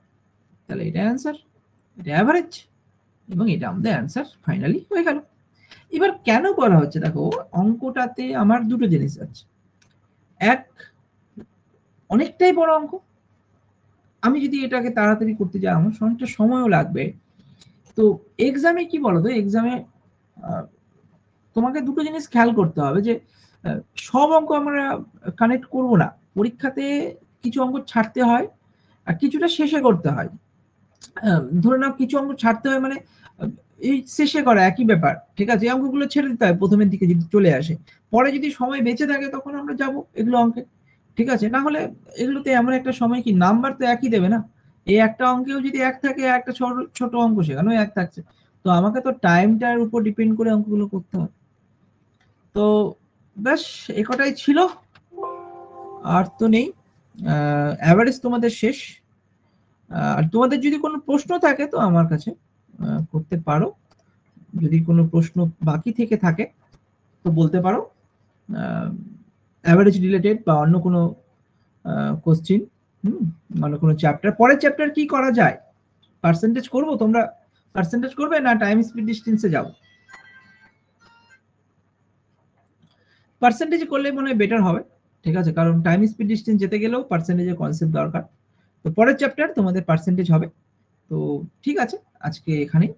তাহলে এটা অ্যান্সার এটা অ্যাভারেজ এবং এটা আমাদের অ্যান্সার ফাইনালি হয়ে গেল এবার কেন বলা হচ্ছে দেখো অঙ্কটাতে আমার দুটো জিনিস আছে এক অনেকটাই বড় অঙ্ক আমি যদি এটাকে তাড়াতাড়ি করতে যাই আমার অনেকটা সময়ও লাগবে তো এক্সামে কি বলো তো এক্সামে তোমাকে দুটো জিনিস খেয়াল করতে হবে যে সব অঙ্ক আমরা কানেক্ট করব না পরীক্ষাতে কিছু অঙ্ক ছাড়তে হয় আর কিছুটা শেষে করতে হয় ধরে নাও কিছু অঙ্ক ছাড়তে হয় মানে এই শেষে করা একই ব্যাপার ঠিক আছে এই অঙ্কগুলো ছেড়ে দিতে হয় প্রথমের দিকে যদি চলে আসে পরে যদি সময় বেঁচে থাকে তখন আমরা যাব এগুলো অঙ্কে ঠিক আছে না হলে এগুলোতে এমন একটা সময় কি নাম্বার তো একই দেবে না এই একটা অঙ্কেও যদি এক থাকে একটা ছোট ছোট অঙ্ক সেখানেও এক থাকছে তো আমাকে তো টাইমটার উপর ডিপেন্ড করে অঙ্কগুলো করতে হয় তো ব্যাস একটাই ছিল আর তো নেই অ্যাভারেজ তোমাদের শেষ আর তোমাদের যদি কোনো প্রশ্ন থাকে তো আমার কাছে করতে পারো যদি কোনো প্রশ্ন বাকি থেকে থাকে তো বলতে পারো অ্যাভারেজ রিলেটেড বা অন্য কোনো কোশ্চিন হুম অন্য কোনো চ্যাপ্টার পরের চ্যাপ্টার কি করা যায় পার্সেন্টেজ করব তোমরা পার্সেন্টেজ করবে না টাইম স্পিড ডিস্টেন্সে যাও পার্সেন্টেজ করলে মনে হয় বেটার হবে ঠিক আছে কারণ টাইম স্পিড ডিস্টেন্স যেতে গেলেও পার্সেন্টেজের কনসেপ্ট দরকার তো পরের চ্যাপ্টার তোমাদের পার্সেন্টেজ হবে তো ঠিক আছে আজকে এখানেই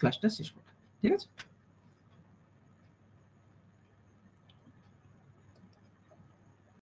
ক্লাসটা শেষ করো ঠিক আছে